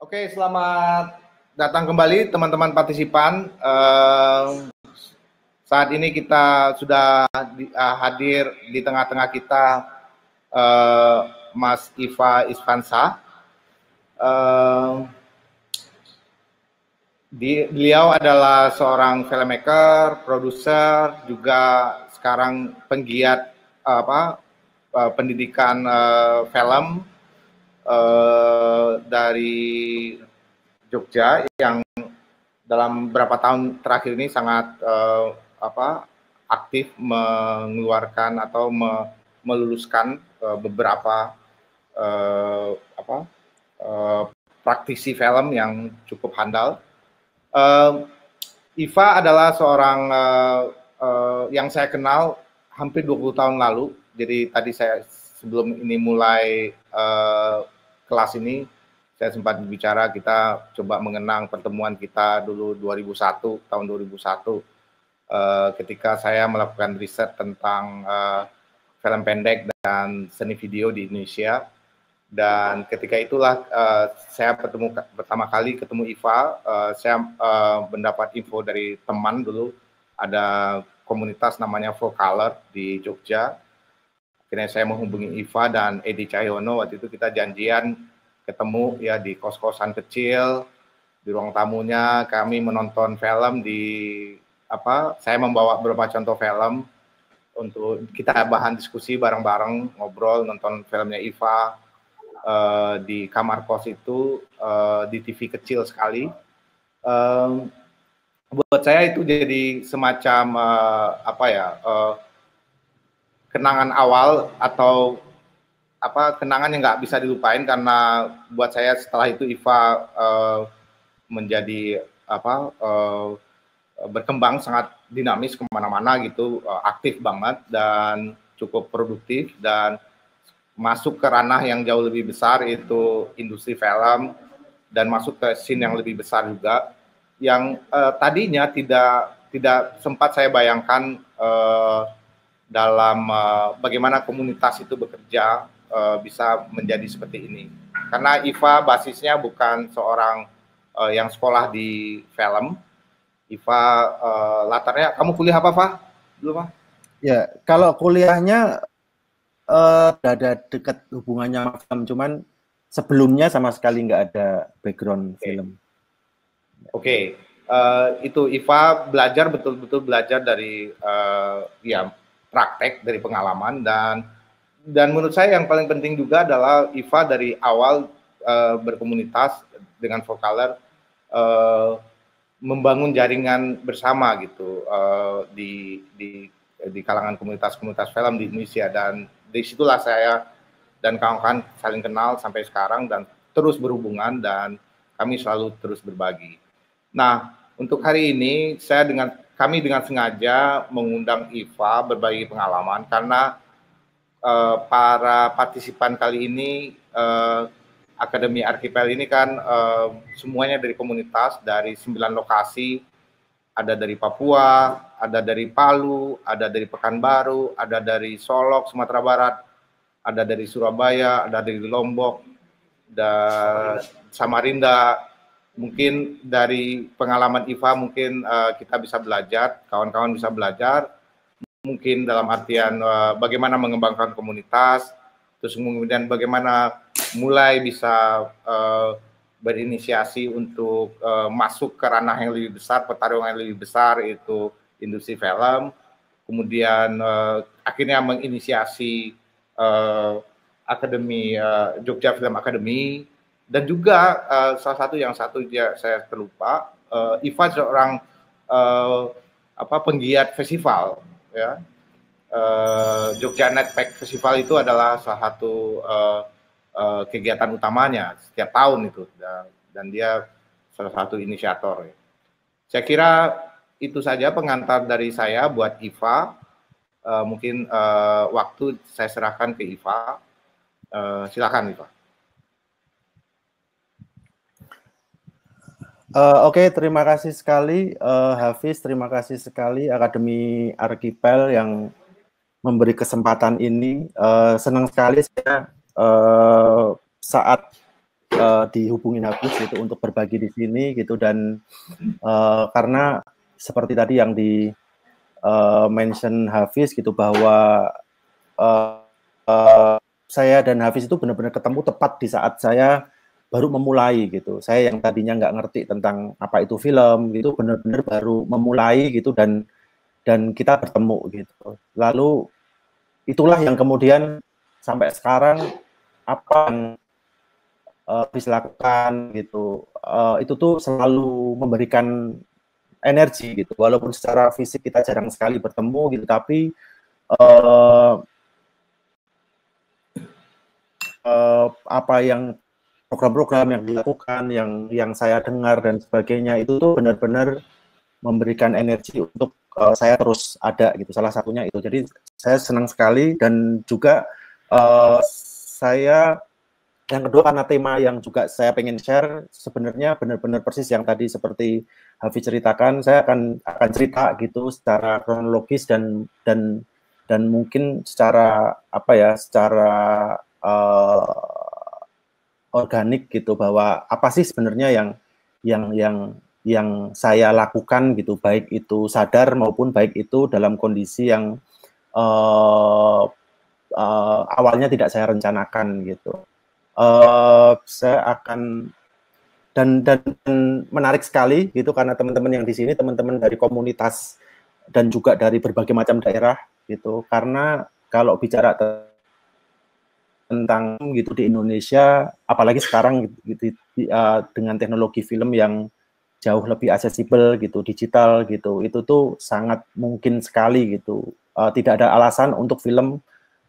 Oke, selamat datang kembali teman-teman partisipan. Uh, saat ini kita sudah di, uh, hadir di tengah-tengah kita uh, Mas Iva Isfansa. Uh, beliau adalah seorang filmmaker, produser, juga sekarang penggiat apa pendidikan uh, film Eh, dari Jogja yang dalam beberapa tahun terakhir ini sangat uh, apa aktif mengeluarkan atau me, meluluskan uh, beberapa uh, apa uh, praktisi film yang cukup handal. Uh, Iva adalah seorang uh, uh, yang saya kenal hampir 20 tahun lalu. Jadi tadi saya sebelum ini mulai uh, kelas ini saya sempat bicara kita coba mengenang pertemuan kita dulu 2001 tahun 2001 uh, eh, ketika saya melakukan riset tentang uh, film pendek dan seni video di Indonesia dan ketika itulah uh, saya bertemu pertama kali ketemu Iva uh, saya uh, mendapat info dari teman dulu ada komunitas namanya Color di Jogja Kini saya menghubungi Iva dan Edi Cahyono waktu itu kita janjian ketemu ya di kos-kosan kecil di ruang tamunya kami menonton film di apa saya membawa beberapa contoh film untuk kita bahan diskusi bareng-bareng ngobrol nonton filmnya Iva uh, di kamar kos itu uh, di TV kecil sekali uh, buat saya itu jadi semacam uh, apa ya uh, kenangan awal atau apa kenangan yang nggak bisa dilupain karena buat saya setelah itu Iva uh, menjadi apa uh, berkembang sangat dinamis kemana-mana gitu uh, aktif banget dan cukup produktif dan masuk ke ranah yang jauh lebih besar itu industri film dan masuk ke scene yang lebih besar juga yang uh, tadinya tidak tidak sempat saya bayangkan uh, dalam uh, bagaimana komunitas itu bekerja uh, bisa menjadi seperti ini. Karena Iva basisnya bukan seorang uh, yang sekolah di film. Iva uh, latarnya kamu kuliah apa, Pak? dulu Pak? Ya, kalau kuliahnya uh, ada dekat hubungannya sama film, cuman sebelumnya sama sekali nggak ada background okay. film. Oke, okay. uh, itu Iva belajar betul-betul belajar dari uh, ya praktek dari pengalaman dan dan menurut saya yang paling penting juga adalah Iva dari awal uh, berkomunitas dengan vokaler uh, membangun jaringan bersama gitu uh, di di di kalangan komunitas-komunitas film di Indonesia dan disitulah saya dan kawan-kawan saling kenal sampai sekarang dan terus berhubungan dan kami selalu terus berbagi. Nah, untuk hari ini saya dengan kami dengan sengaja mengundang Iva berbagi pengalaman karena uh, para partisipan kali ini uh, Akademi Arkipel ini kan uh, semuanya dari komunitas dari sembilan lokasi ada dari Papua, ada dari Palu, ada dari Pekanbaru, ada dari Solok Sumatera Barat, ada dari Surabaya, ada dari Lombok, dan Samarinda mungkin dari pengalaman Iva mungkin uh, kita bisa belajar, kawan-kawan bisa belajar, mungkin dalam artian uh, bagaimana mengembangkan komunitas, terus kemudian bagaimana mulai bisa uh, berinisiasi untuk uh, masuk ke ranah yang lebih besar, pertarungan yang lebih besar itu industri film, kemudian uh, akhirnya menginisiasi uh, Akademi uh, Jogja Film Academy dan juga uh, salah satu yang satu dia saya terlupa, uh, Iva seorang uh, apa penggiat festival, ya. Uh, Jogja Netpack Festival itu adalah salah satu uh, uh, kegiatan utamanya setiap tahun itu dan, dan dia salah satu inisiator. Ya. Saya kira itu saja pengantar dari saya buat Iva. Uh, mungkin uh, waktu saya serahkan ke Iva. Uh, silakan Iva. Eh, oke, okay, terima kasih sekali uh, Hafiz, terima kasih sekali Akademi Arkipel yang memberi kesempatan ini. Uh, senang sekali saya uh, saat uh, dihubungin Hafiz itu untuk berbagi di sini gitu dan uh, karena seperti tadi yang di uh, mention Hafiz gitu bahwa uh, uh, saya dan Hafiz itu benar-benar ketemu tepat di saat saya baru memulai gitu. Saya yang tadinya nggak ngerti tentang apa itu film gitu, benar-benar baru memulai gitu dan dan kita bertemu gitu. Lalu itulah yang kemudian sampai sekarang apa yang uh, eh, bisa lakukan gitu. Uh, itu tuh selalu memberikan energi gitu. Walaupun secara fisik kita jarang sekali bertemu gitu, tapi uh, uh, apa yang program-program yang dilakukan, yang yang saya dengar dan sebagainya itu tuh benar-benar memberikan energi untuk uh, saya terus ada gitu. Salah satunya itu. Jadi saya senang sekali dan juga uh, saya yang kedua karena tema yang juga saya pengen share sebenarnya benar-benar persis yang tadi seperti Hafiz ceritakan, saya akan akan cerita gitu secara kronologis dan dan dan mungkin secara apa ya, secara uh, organik gitu bahwa apa sih sebenarnya yang yang yang yang saya lakukan gitu baik itu sadar maupun baik itu dalam kondisi yang uh, uh, awalnya tidak saya rencanakan gitu uh, saya akan dan, dan dan menarik sekali gitu karena teman-teman yang di sini teman-teman dari komunitas dan juga dari berbagai macam daerah gitu karena kalau bicara tentang gitu di Indonesia apalagi sekarang gitu, gitu di, uh, dengan teknologi film yang jauh lebih aksesibel gitu digital gitu itu tuh sangat mungkin sekali gitu uh, tidak ada alasan untuk film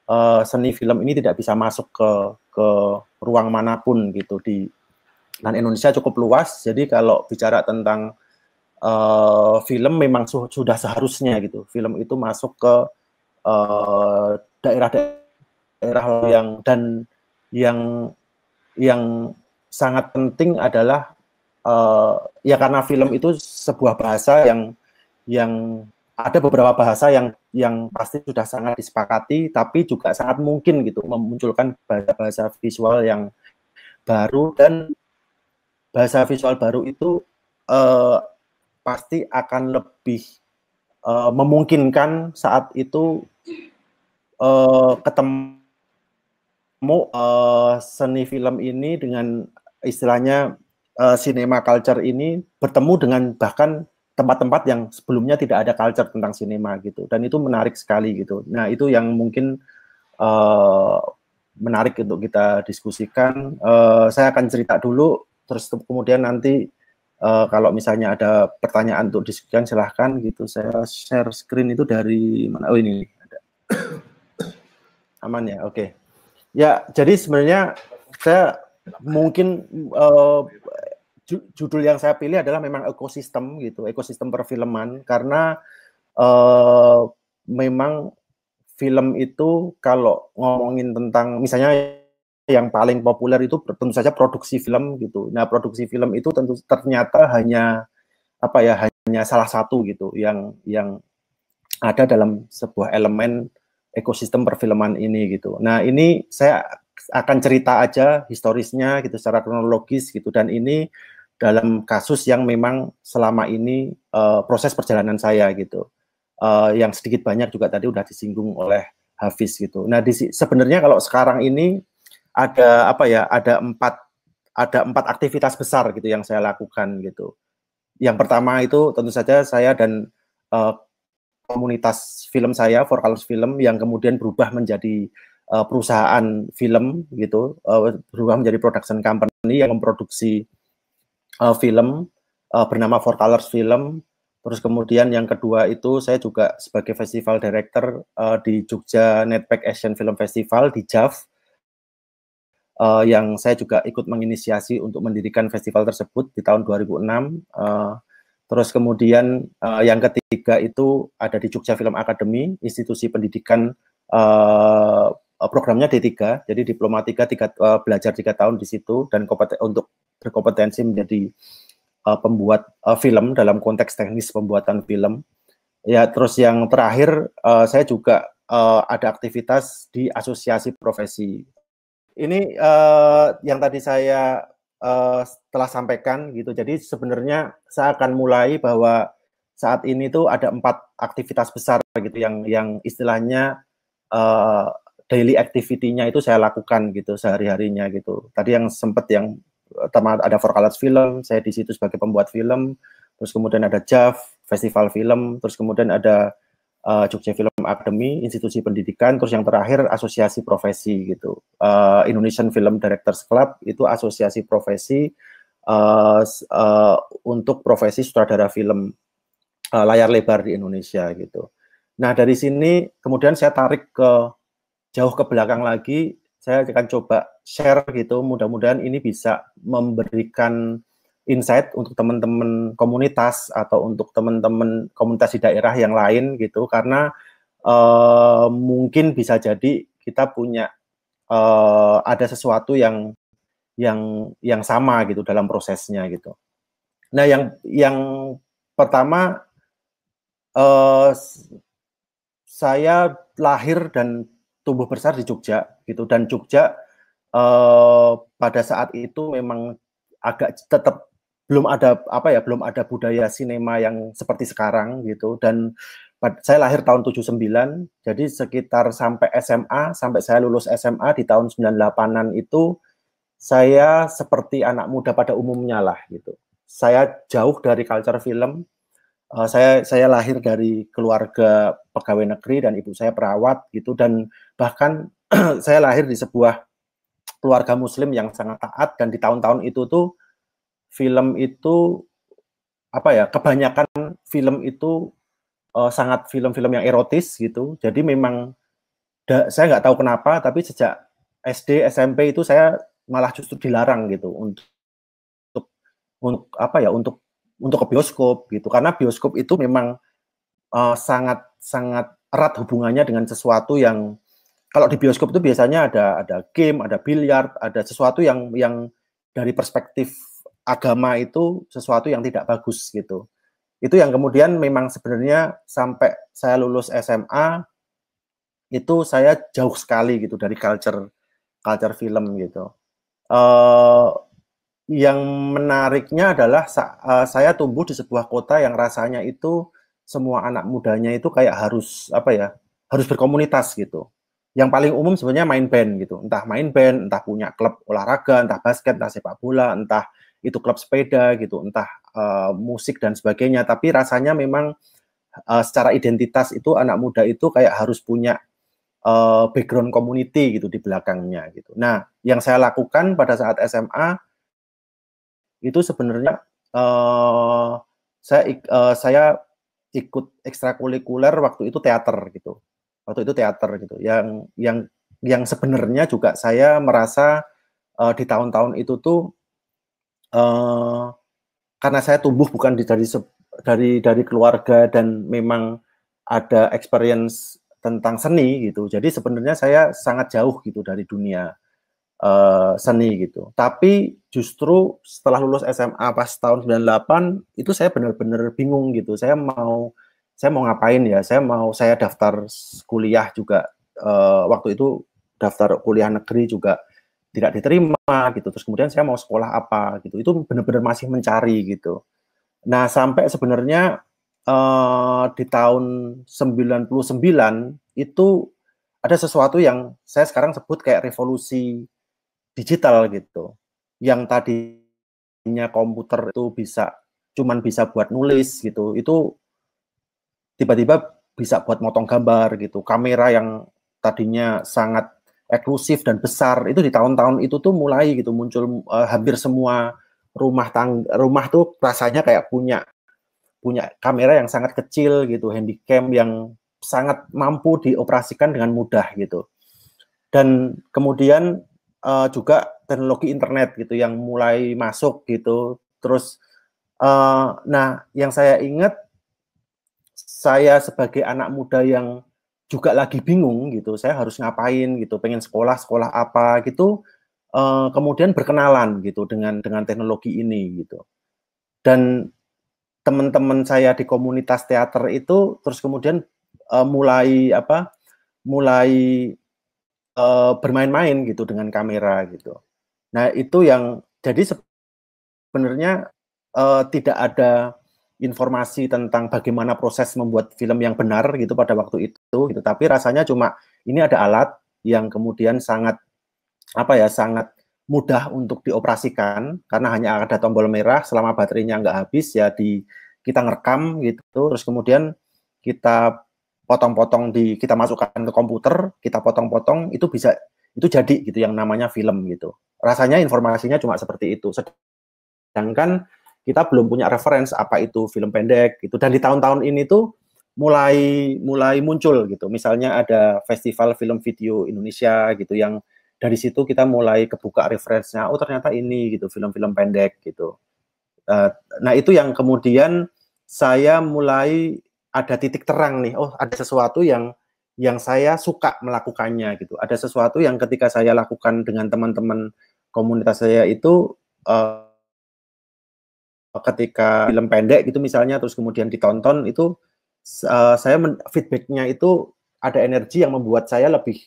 uh, seni film ini tidak bisa masuk ke ke ruang manapun gitu di dan Indonesia cukup luas jadi kalau bicara tentang uh, film memang su sudah seharusnya gitu film itu masuk ke uh, daerah -daerah daerah yang dan yang yang sangat penting adalah uh, ya karena film itu sebuah bahasa yang yang ada beberapa bahasa yang yang pasti sudah sangat disepakati tapi juga sangat mungkin gitu memunculkan bahasa-bahasa visual yang baru dan bahasa visual baru itu uh, pasti akan lebih uh, memungkinkan saat itu uh, ketemu Mau uh, eh, seni film ini dengan istilahnya uh, cinema culture ini bertemu dengan bahkan tempat-tempat yang sebelumnya tidak ada culture tentang sinema gitu dan itu menarik sekali gitu. Nah itu yang mungkin uh, menarik untuk kita diskusikan. Uh, saya akan cerita dulu terus kemudian nanti uh, kalau misalnya ada pertanyaan untuk diskusikan silahkan gitu. Saya share screen itu dari mana? Oh ini ada. Aman ya, oke. Okay. Ya, jadi sebenarnya saya mungkin uh, judul yang saya pilih adalah memang ekosistem gitu, ekosistem perfilman karena uh, memang film itu kalau ngomongin tentang misalnya yang paling populer itu tentu saja produksi film gitu. Nah, produksi film itu tentu ternyata hanya apa ya hanya salah satu gitu yang yang ada dalam sebuah elemen ekosistem perfilman ini gitu. Nah ini saya akan cerita aja historisnya gitu secara kronologis gitu dan ini dalam kasus yang memang selama ini uh, proses perjalanan saya gitu uh, yang sedikit banyak juga tadi udah disinggung oleh Hafiz gitu. Nah di sebenarnya kalau sekarang ini ada apa ya ada empat ada empat aktivitas besar gitu yang saya lakukan gitu. Yang pertama itu tentu saja saya dan uh, komunitas film saya, For Colors Film yang kemudian berubah menjadi uh, perusahaan film gitu, uh, berubah menjadi production company yang memproduksi uh, film uh, bernama For Colors Film. Terus kemudian yang kedua itu saya juga sebagai festival director uh, di Jogja Netpack Asian Film Festival di JAV uh, yang saya juga ikut menginisiasi untuk mendirikan festival tersebut di tahun 2006. Uh, Terus kemudian uh, yang ketiga itu ada di Jogja Film Academy, institusi pendidikan uh, programnya D3, jadi diploma 3, 3 uh, belajar 3 tahun di situ dan kompeten, untuk berkompetensi menjadi uh, pembuat uh, film dalam konteks teknis pembuatan film. Ya, terus yang terakhir uh, saya juga uh, ada aktivitas di asosiasi profesi. Ini uh, yang tadi saya uh, telah sampaikan gitu. Jadi sebenarnya saya akan mulai bahwa saat ini tuh ada empat aktivitas besar gitu yang yang istilahnya uh, daily activity-nya itu saya lakukan gitu sehari-harinya gitu. Tadi yang sempat yang pertama ada For Colors Film, saya di situ sebagai pembuat film, terus kemudian ada JAV, festival film, terus kemudian ada uh, Jogja Film Academy, institusi pendidikan, terus yang terakhir asosiasi profesi gitu. Uh, Indonesian Film Directors Club itu asosiasi profesi uh, uh, untuk profesi sutradara film uh, layar lebar di Indonesia gitu. Nah dari sini kemudian saya tarik ke jauh ke belakang lagi, saya akan coba share gitu. Mudah-mudahan ini bisa memberikan insight untuk teman-teman komunitas atau untuk teman-teman komunitas di daerah yang lain gitu karena uh, mungkin bisa jadi kita punya uh, ada sesuatu yang yang yang sama gitu dalam prosesnya gitu. Nah yang yang pertama uh, saya lahir dan tumbuh besar di Jogja gitu dan Jogja uh, pada saat itu memang agak tetap belum ada apa ya belum ada budaya sinema yang seperti sekarang gitu dan saya lahir tahun 79 jadi sekitar sampai SMA sampai saya lulus SMA di tahun 98-an itu saya seperti anak muda pada umumnya lah gitu saya jauh dari culture film eh, saya saya lahir dari keluarga pegawai negeri dan ibu saya perawat gitu dan bahkan saya lahir di sebuah keluarga muslim yang sangat taat dan di tahun-tahun itu tuh film itu apa ya kebanyakan film itu uh, sangat film-film yang erotis gitu jadi memang da, saya nggak tahu kenapa tapi sejak SD SMP itu saya malah justru dilarang gitu untuk untuk, untuk apa ya untuk untuk ke bioskop gitu karena bioskop itu memang uh, sangat sangat erat hubungannya dengan sesuatu yang kalau di bioskop itu biasanya ada ada game, ada biliar, ada sesuatu yang yang dari perspektif agama itu sesuatu yang tidak bagus gitu. Itu yang kemudian memang sebenarnya sampai saya lulus SMA itu saya jauh sekali gitu dari culture culture film gitu. Uh, yang menariknya adalah eh, saya tumbuh di sebuah kota yang rasanya itu semua anak mudanya itu kayak harus apa ya harus berkomunitas gitu. Yang paling umum sebenarnya main band gitu, entah main band, entah punya klub olahraga, entah basket, entah sepak bola, entah itu klub sepeda gitu, entah uh, musik dan sebagainya. Tapi rasanya memang uh, secara identitas itu anak muda itu kayak harus punya uh, background community gitu di belakangnya gitu. Nah, yang saya lakukan pada saat SMA itu sebenarnya uh, saya uh, saya ikut ekstrakurikuler waktu itu teater gitu. Waktu itu teater gitu. Yang yang yang sebenarnya juga saya merasa uh, di tahun-tahun itu tuh Eh, karena saya tumbuh bukan dari dari dari keluarga dan memang ada experience tentang seni gitu. Jadi sebenarnya saya sangat jauh gitu dari dunia uh, seni gitu. Tapi justru setelah lulus SMA pas tahun 98 itu saya benar-benar bingung gitu. Saya mau saya mau ngapain ya? Saya mau saya daftar kuliah juga uh, waktu itu daftar kuliah negeri juga tidak diterima gitu terus kemudian saya mau sekolah apa gitu itu benar-benar masih mencari gitu nah sampai sebenarnya uh, di tahun 99 itu ada sesuatu yang saya sekarang sebut kayak revolusi digital gitu yang tadinya komputer itu bisa cuman bisa buat nulis gitu itu tiba-tiba bisa buat motong gambar gitu kamera yang tadinya sangat eksklusif dan besar itu di tahun-tahun itu tuh mulai gitu muncul uh, hampir semua rumah tang rumah tuh rasanya kayak punya punya kamera yang sangat kecil gitu handycam yang sangat mampu dioperasikan dengan mudah gitu dan kemudian uh, juga teknologi internet gitu yang mulai masuk gitu terus uh, nah yang saya ingat saya sebagai anak muda yang juga lagi bingung gitu saya harus ngapain gitu pengen sekolah sekolah apa gitu uh, kemudian berkenalan gitu dengan dengan teknologi ini gitu dan teman-teman saya di komunitas teater itu terus kemudian uh, mulai apa mulai uh, bermain-main gitu dengan kamera gitu nah itu yang jadi sebenarnya uh, tidak ada informasi tentang bagaimana proses membuat film yang benar gitu pada waktu itu gitu tapi rasanya cuma ini ada alat yang kemudian sangat apa ya sangat mudah untuk dioperasikan karena hanya ada tombol merah selama baterainya nggak habis ya di kita ngerekam gitu terus kemudian kita potong-potong di kita masukkan ke komputer kita potong-potong itu bisa itu jadi gitu yang namanya film gitu rasanya informasinya cuma seperti itu sedangkan kita belum punya reference apa itu film pendek gitu dan di tahun-tahun ini tuh mulai mulai muncul gitu misalnya ada festival film video Indonesia gitu yang dari situ kita mulai kebuka referensinya oh ternyata ini gitu film-film pendek gitu uh, nah itu yang kemudian saya mulai ada titik terang nih oh ada sesuatu yang yang saya suka melakukannya gitu ada sesuatu yang ketika saya lakukan dengan teman-teman komunitas saya itu uh, ketika film pendek gitu misalnya terus kemudian ditonton itu uh, saya men feedbacknya itu ada energi yang membuat saya lebih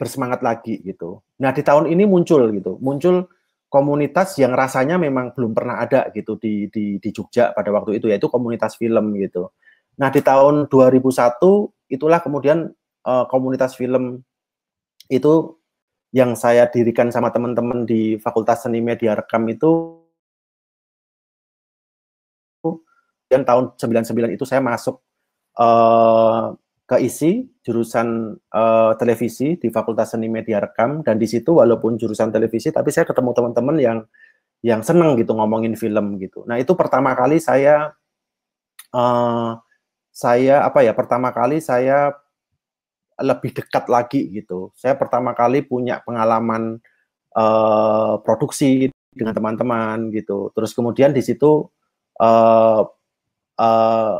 bersemangat lagi gitu. Nah di tahun ini muncul gitu, muncul komunitas yang rasanya memang belum pernah ada gitu di di, di Jogja pada waktu itu yaitu komunitas film gitu. Nah di tahun 2001 itulah kemudian uh, komunitas film itu yang saya dirikan sama teman-teman di Fakultas Seni Media Rekam itu kemudian tahun 99 itu saya masuk uh, ke ISI jurusan uh, televisi di Fakultas Seni Media Rekam dan di situ walaupun jurusan televisi tapi saya ketemu teman-teman yang yang seneng gitu ngomongin film gitu. Nah, itu pertama kali saya uh, saya apa ya? Pertama kali saya lebih dekat lagi gitu. Saya pertama kali punya pengalaman uh, produksi dengan teman-teman gitu. Terus kemudian di situ uh, Eh,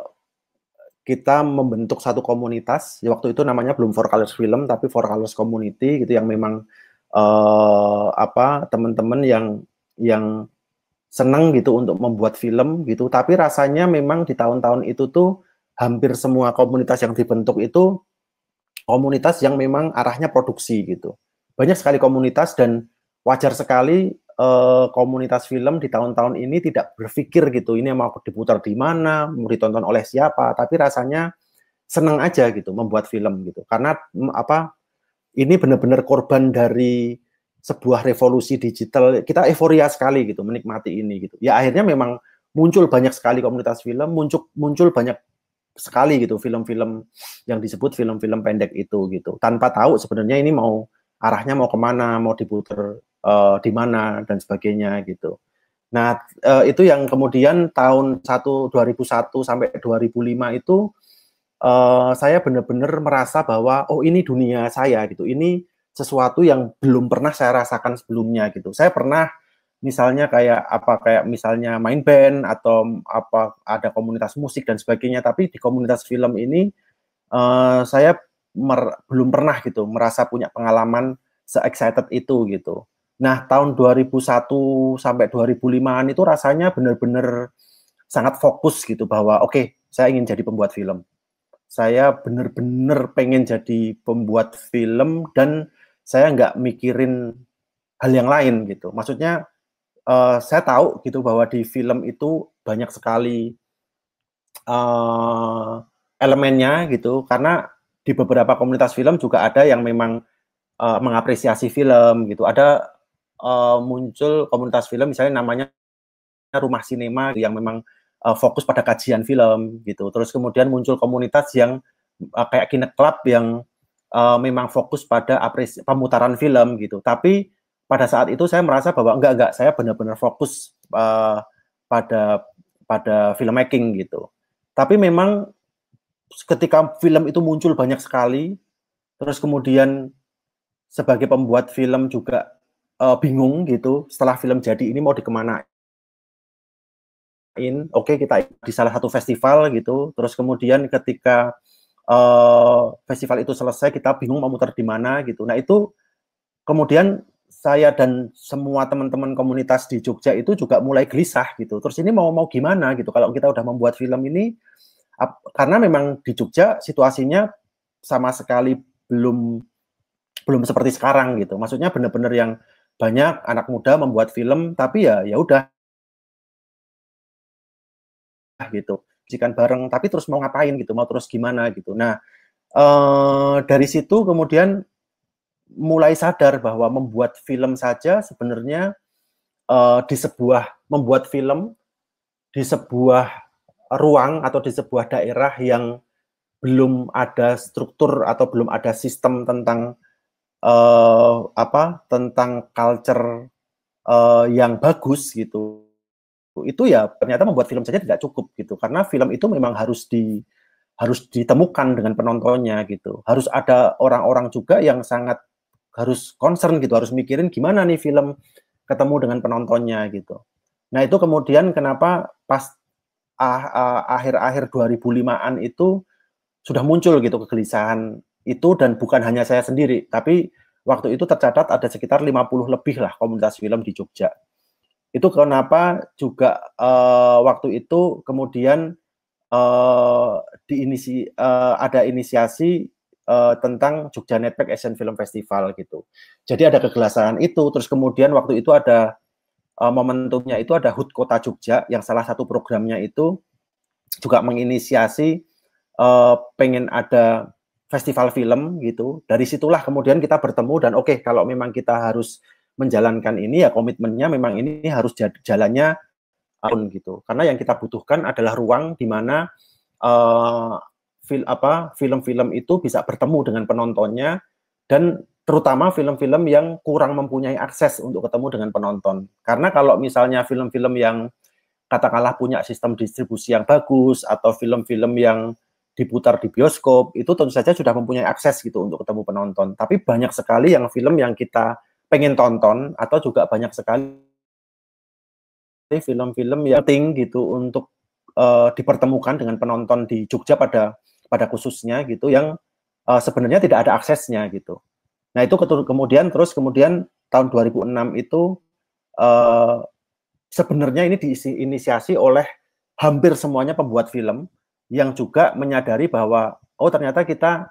kita membentuk satu komunitas. Ya, waktu itu namanya belum Four Colors Film, tapi Four Colors Community gitu yang memang uh, apa teman-teman yang yang seneng gitu untuk membuat film gitu. Tapi rasanya memang di tahun-tahun itu tuh hampir semua komunitas yang dibentuk itu komunitas yang memang arahnya produksi gitu. Banyak sekali komunitas dan wajar sekali Eh, komunitas film di tahun-tahun ini tidak berpikir gitu ini mau diputar di mana mau ditonton oleh siapa tapi rasanya seneng aja gitu membuat film gitu karena mm, apa ini benar-benar korban dari sebuah revolusi digital kita euforia sekali gitu menikmati ini gitu ya akhirnya memang muncul banyak sekali komunitas film muncul muncul banyak sekali gitu film-film yang disebut film-film pendek itu gitu tanpa tahu sebenarnya ini mau arahnya mau kemana mau diputer uh, di mana dan sebagainya gitu. Nah, uh, itu yang kemudian tahun 1 2001 sampai 2005 itu uh, saya benar-benar merasa bahwa oh ini dunia saya gitu. Ini sesuatu yang belum pernah saya rasakan sebelumnya gitu. Saya pernah misalnya kayak apa kayak misalnya main band atau apa ada komunitas musik dan sebagainya tapi di komunitas film ini uh, saya mer belum pernah gitu merasa punya pengalaman se excited itu gitu Nah, tahun 2001 sampai 2005-an itu rasanya benar-benar sangat fokus gitu bahwa oke, okay, saya ingin jadi pembuat film. Saya benar-benar pengen jadi pembuat film dan saya nggak mikirin hal yang lain gitu. Maksudnya uh, saya tahu gitu bahwa di film itu banyak sekali uh, elemennya gitu karena di beberapa komunitas film juga ada yang memang uh, mengapresiasi film gitu. Ada uh, muncul komunitas film misalnya namanya rumah sinema yang memang uh, fokus pada kajian film gitu. Terus kemudian muncul komunitas yang uh, kayak Kine Club yang uh, memang fokus pada apresi pemutaran film gitu. Tapi pada saat itu saya merasa bahwa enggak enggak saya benar-benar fokus uh, pada pada filmmaking gitu. Tapi memang ketika film itu muncul banyak sekali, terus kemudian sebagai pembuat film juga uh, bingung gitu setelah film jadi ini mau dikemanain oke okay, kita di salah satu festival gitu terus kemudian ketika uh, festival itu selesai kita bingung mau muter di mana gitu nah itu kemudian saya dan semua teman-teman komunitas di Jogja itu juga mulai gelisah gitu terus ini mau mau gimana gitu kalau kita udah membuat film ini ap, karena memang di Jogja situasinya sama sekali belum belum seperti sekarang gitu maksudnya benar-benar yang banyak anak muda membuat film tapi ya ya udah gitu jikan bareng tapi terus mau ngapain gitu mau terus gimana gitu nah eh, dari situ kemudian mulai sadar bahwa membuat film saja sebenarnya eh, di sebuah membuat film di sebuah ruang atau di sebuah daerah yang belum ada struktur atau belum ada sistem tentang uh, apa tentang culture uh, yang bagus gitu itu ya ternyata membuat film saja tidak cukup gitu karena film itu memang harus di harus ditemukan dengan penontonnya gitu harus ada orang-orang juga yang sangat harus concern gitu harus mikirin gimana nih film ketemu dengan penontonnya gitu nah itu kemudian kenapa pas ah, ah, akhir-akhir 2005-an itu sudah muncul gitu kegelisahan itu dan bukan hanya saya sendiri, tapi waktu itu tercatat ada sekitar 50 lebih lah komunitas film di Jogja. Itu kenapa juga uh, waktu itu kemudian uh, diinisi uh, ada inisiasi uh, tentang Jogja Netpack Asian Film Festival gitu. Jadi ada kegelasan itu, terus kemudian waktu itu ada uh, momentumnya itu ada HUT Kota Jogja yang salah satu programnya itu juga menginisiasi uh, pengen ada festival film gitu. Dari situlah kemudian kita bertemu dan oke okay, kalau memang kita harus menjalankan ini ya komitmennya memang ini harus jalannya tahun gitu. Karena yang kita butuhkan adalah ruang di mana uh, apa film-film itu bisa bertemu dengan penontonnya dan terutama film-film yang kurang mempunyai akses untuk ketemu dengan penonton. Karena kalau misalnya film-film yang katakanlah punya sistem distribusi yang bagus atau film-film yang diputar di bioskop itu tentu saja sudah mempunyai akses gitu untuk ketemu penonton. Tapi banyak sekali yang film yang kita pengen tonton atau juga banyak sekali film-film yang penting gitu untuk uh, dipertemukan dengan penonton di Jogja pada pada khususnya gitu yang uh, sebenarnya tidak ada aksesnya gitu. Nah itu kemudian terus kemudian tahun 2006 itu uh, sebenarnya ini diisi inisiasi oleh hampir semuanya pembuat film yang juga menyadari bahwa oh ternyata kita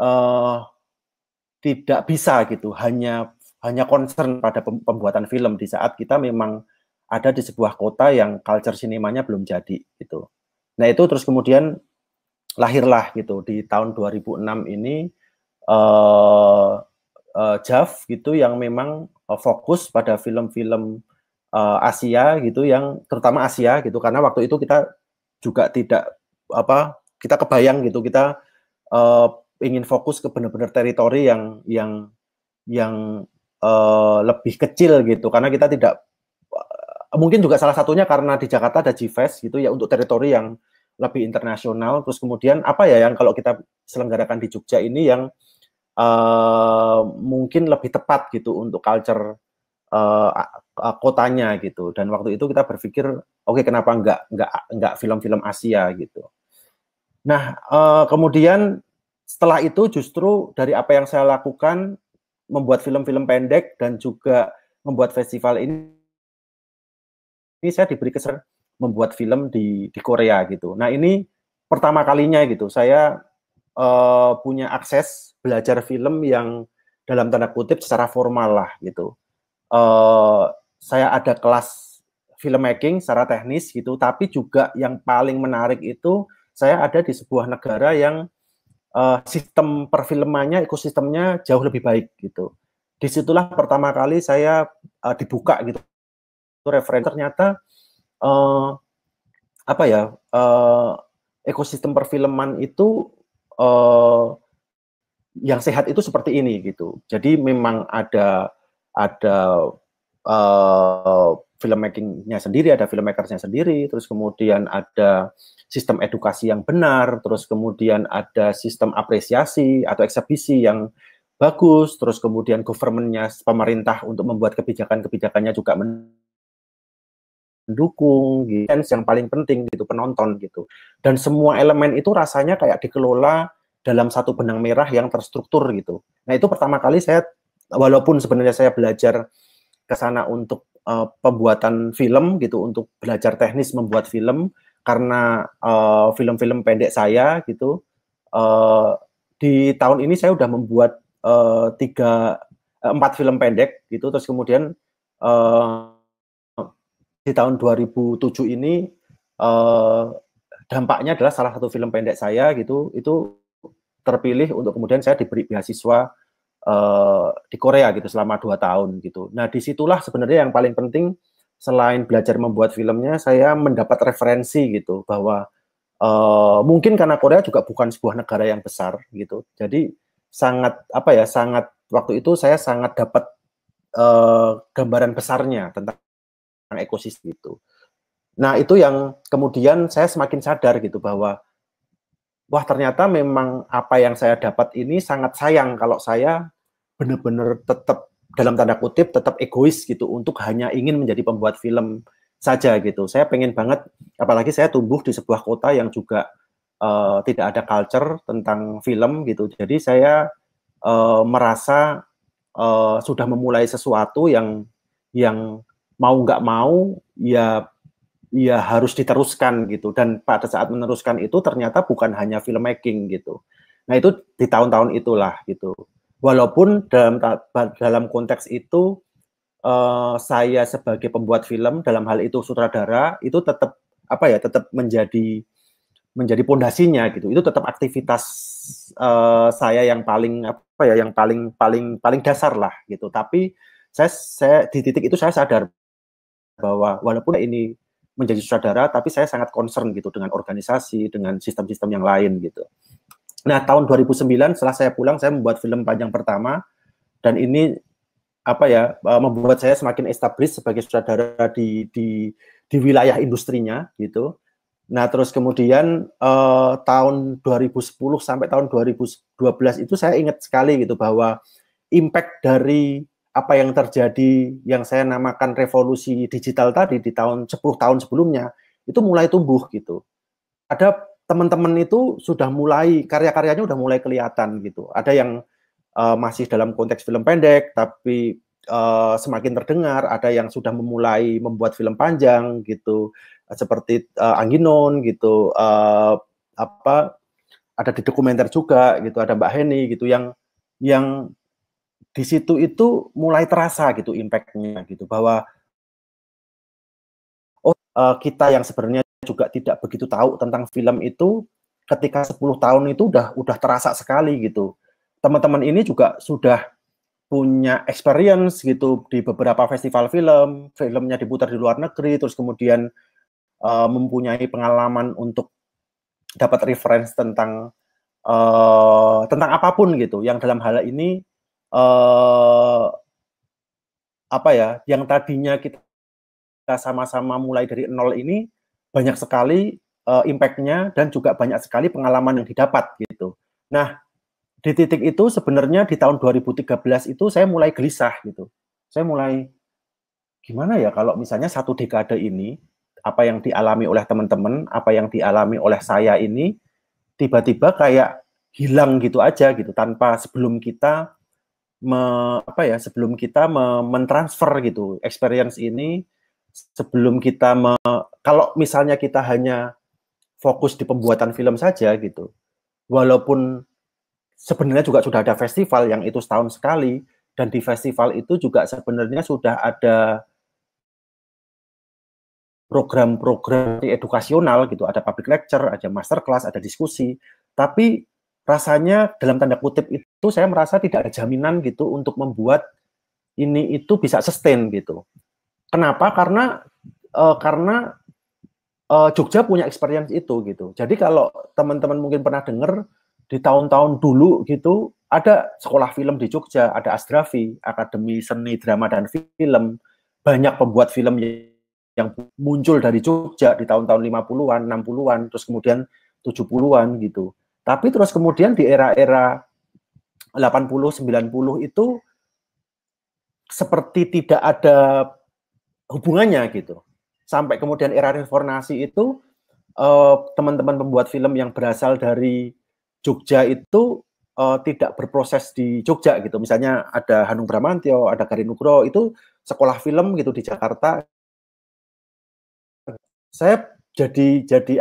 uh, tidak bisa gitu hanya hanya concern pada pembuatan film di saat kita memang ada di sebuah kota yang culture sinemanya belum jadi gitu. Nah itu terus kemudian lahirlah gitu di tahun 2006 ini uh, uh, JAV gitu yang memang uh, fokus pada film-film uh, Asia gitu yang terutama Asia gitu karena waktu itu kita juga tidak apa kita kebayang gitu kita uh, ingin fokus ke benar-benar teritori yang yang yang uh, lebih kecil gitu karena kita tidak eh, mungkin juga salah satunya karena di Jakarta ada GFest gitu ya untuk teritori yang lebih internasional terus kemudian apa ya yang kalau kita selenggarakan di Jogja ini yang uh, mungkin lebih tepat gitu untuk culture uh, uh, kotanya gitu dan waktu itu kita berpikir oke okay, kenapa nggak nggak nggak film-film Asia gitu Nah, uh, kemudian setelah itu justru dari apa yang saya lakukan membuat film-film pendek dan juga membuat festival ini ini saya diberi keser membuat film di di Korea gitu. Nah, ini pertama kalinya gitu. Saya uh, punya akses belajar film yang dalam tanda kutip secara formal lah gitu. Uh, saya ada kelas filmmaking secara teknis gitu, tapi juga yang paling menarik itu saya ada di sebuah negara yang uh, sistem perfilmannya, ekosistemnya jauh lebih baik gitu. Disitulah pertama kali saya uh, dibuka gitu itu referensi ternyata uh, apa ya uh, ekosistem perfilman itu uh, yang sehat itu seperti ini gitu. Jadi memang ada ada uh, filmmakingnya sendiri, ada filmmakersnya sendiri, terus kemudian ada sistem edukasi yang benar, terus kemudian ada sistem apresiasi atau eksebisi yang bagus, terus kemudian governmentnya pemerintah untuk membuat kebijakan-kebijakannya juga mendukung, gitu. yang paling penting gitu penonton gitu, dan semua elemen itu rasanya kayak dikelola dalam satu benang merah yang terstruktur gitu. Nah itu pertama kali saya, walaupun sebenarnya saya belajar ke sana untuk uh, pembuatan film gitu untuk belajar teknis membuat film karena eh, film-film uh, pendek saya gitu uh, di tahun ini saya sudah membuat uh, tiga empat film pendek gitu terus kemudian uh, di tahun 2007 ini uh, dampaknya adalah salah satu film pendek saya gitu itu terpilih untuk kemudian saya diberi beasiswa uh, di Korea gitu selama dua tahun gitu. Nah disitulah sebenarnya yang paling penting selain belajar membuat filmnya, saya mendapat referensi gitu bahwa uh, mungkin karena Korea juga bukan sebuah negara yang besar gitu, jadi sangat apa ya sangat waktu itu saya sangat dapat uh, gambaran besarnya tentang ekosistem itu. Nah itu yang kemudian saya semakin sadar gitu bahwa wah ternyata memang apa yang saya dapat ini sangat sayang kalau saya benar-benar tetap dalam tanda kutip tetap egois gitu untuk hanya ingin menjadi pembuat film saja gitu. Saya pengen banget apalagi saya tumbuh di sebuah kota yang juga uh, tidak ada culture tentang film gitu. Jadi saya uh, merasa uh, sudah memulai sesuatu yang yang mau nggak mau ya ya harus diteruskan gitu dan pada saat meneruskan itu ternyata bukan hanya filmmaking gitu nah itu di tahun-tahun itulah gitu walaupun dalam dalam konteks itu uh, saya sebagai pembuat film dalam hal itu sutradara itu tetap apa ya tetap menjadi menjadi pondasinya gitu itu tetap aktivitas uh, saya yang paling apa ya yang paling paling paling dasar lah gitu tapi saya saya di titik itu saya sadar bahwa walaupun ini menjadi sutradara, tapi saya sangat concern gitu dengan organisasi, dengan sistem-sistem yang lain gitu. Nah, tahun 2009 setelah saya pulang, saya membuat film panjang pertama dan ini apa ya eh, membuat saya semakin established sebagai sutradara di di di wilayah industrinya gitu. Nah, terus kemudian eh, tahun 2010 sampai tahun 2012 itu saya ingat sekali gitu bahwa impact dari apa yang terjadi yang saya namakan revolusi digital tadi di tahun 10 tahun sebelumnya itu mulai tumbuh gitu. Ada teman-teman itu sudah mulai karya-karyanya sudah mulai kelihatan gitu. Ada yang uh, masih dalam konteks film pendek tapi uh, semakin terdengar, ada yang sudah memulai membuat film panjang gitu seperti uh, eh, Angginon gitu uh, apa ada di dokumenter juga gitu, ada Mbak Heni gitu yang yang di situ itu mulai terasa gitu impactnya gitu bahwa oh uh, kita yang sebenarnya juga tidak begitu tahu tentang film itu ketika 10 tahun itu udah udah terasa sekali gitu teman-teman ini juga sudah punya experience gitu di beberapa festival film filmnya diputar di luar negeri terus kemudian uh, mempunyai pengalaman untuk dapat referensi tentang uh, tentang apapun gitu yang dalam hal ini eh, apa ya yang tadinya kita sama-sama mulai dari nol ini banyak sekali uh, impactnya dan juga banyak sekali pengalaman yang didapat gitu. Nah di titik itu sebenarnya di tahun 2013 itu saya mulai gelisah gitu. Saya mulai gimana ya kalau misalnya satu dekade ini apa yang dialami oleh teman-teman, apa yang dialami oleh saya ini tiba-tiba kayak hilang gitu aja gitu tanpa sebelum kita me, apa ya sebelum kita me, mentransfer gitu experience ini sebelum kita me, kalau misalnya kita hanya fokus di pembuatan film saja gitu walaupun sebenarnya juga sudah ada festival yang itu setahun sekali dan di festival itu juga sebenarnya sudah ada program-program edukasional gitu ada public lecture ada masterclass ada diskusi tapi rasanya dalam tanda kutip itu saya merasa tidak ada jaminan gitu untuk membuat ini itu bisa sustain gitu. Kenapa? Karena uh, karena uh, Jogja punya experience itu gitu. Jadi kalau teman-teman mungkin pernah dengar di tahun-tahun dulu gitu ada sekolah film di Jogja, ada Astrafi, Akademi Seni Drama dan Film. Banyak pembuat film yang muncul dari Jogja di tahun-tahun 50-an, 60-an, terus kemudian 70-an gitu tapi terus kemudian di era-era 80 90 itu seperti tidak ada hubungannya gitu. Sampai kemudian era reformasi itu eh, teman-teman uh, pembuat film yang berasal dari Jogja itu uh, tidak berproses di Jogja gitu. Misalnya ada Hanung Bramantio ada Karin Nugro itu sekolah film gitu di Jakarta. Saya jadi jadi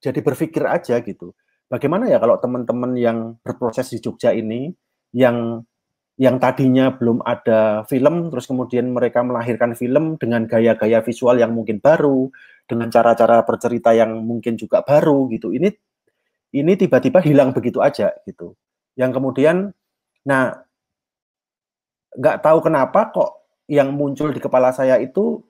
jadi berpikir aja gitu bagaimana ya kalau teman-teman yang berproses di Jogja ini yang yang tadinya belum ada film terus kemudian mereka melahirkan film dengan gaya-gaya visual yang mungkin baru dengan cara-cara bercerita yang mungkin juga baru gitu ini ini tiba-tiba hilang begitu aja gitu yang kemudian nah nggak tahu kenapa kok yang muncul di kepala saya itu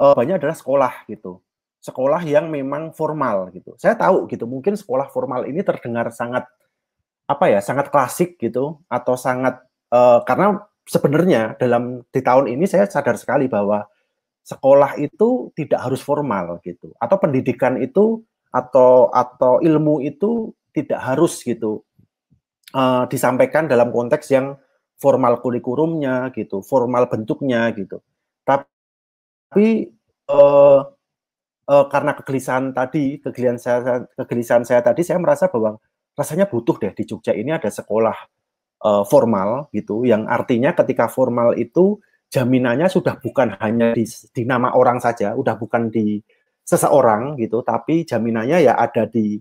eh, banyak adalah sekolah gitu sekolah yang memang formal gitu. Saya tahu gitu, mungkin sekolah formal ini terdengar sangat apa ya, sangat klasik gitu atau sangat uh, karena sebenarnya dalam di tahun ini saya sadar sekali bahwa sekolah itu tidak harus formal gitu atau pendidikan itu atau atau ilmu itu tidak harus gitu uh, disampaikan dalam konteks yang formal kurikulumnya gitu, formal bentuknya gitu. Tapi uh, uh, karena kegelisahan tadi, kegelisahan saya, kegelisahan saya tadi, saya merasa bahwa rasanya butuh deh di Jogja ini ada sekolah uh, formal gitu, yang artinya ketika formal itu jaminannya sudah bukan hanya di, di nama orang saja, sudah bukan di seseorang gitu, tapi jaminannya ya ada di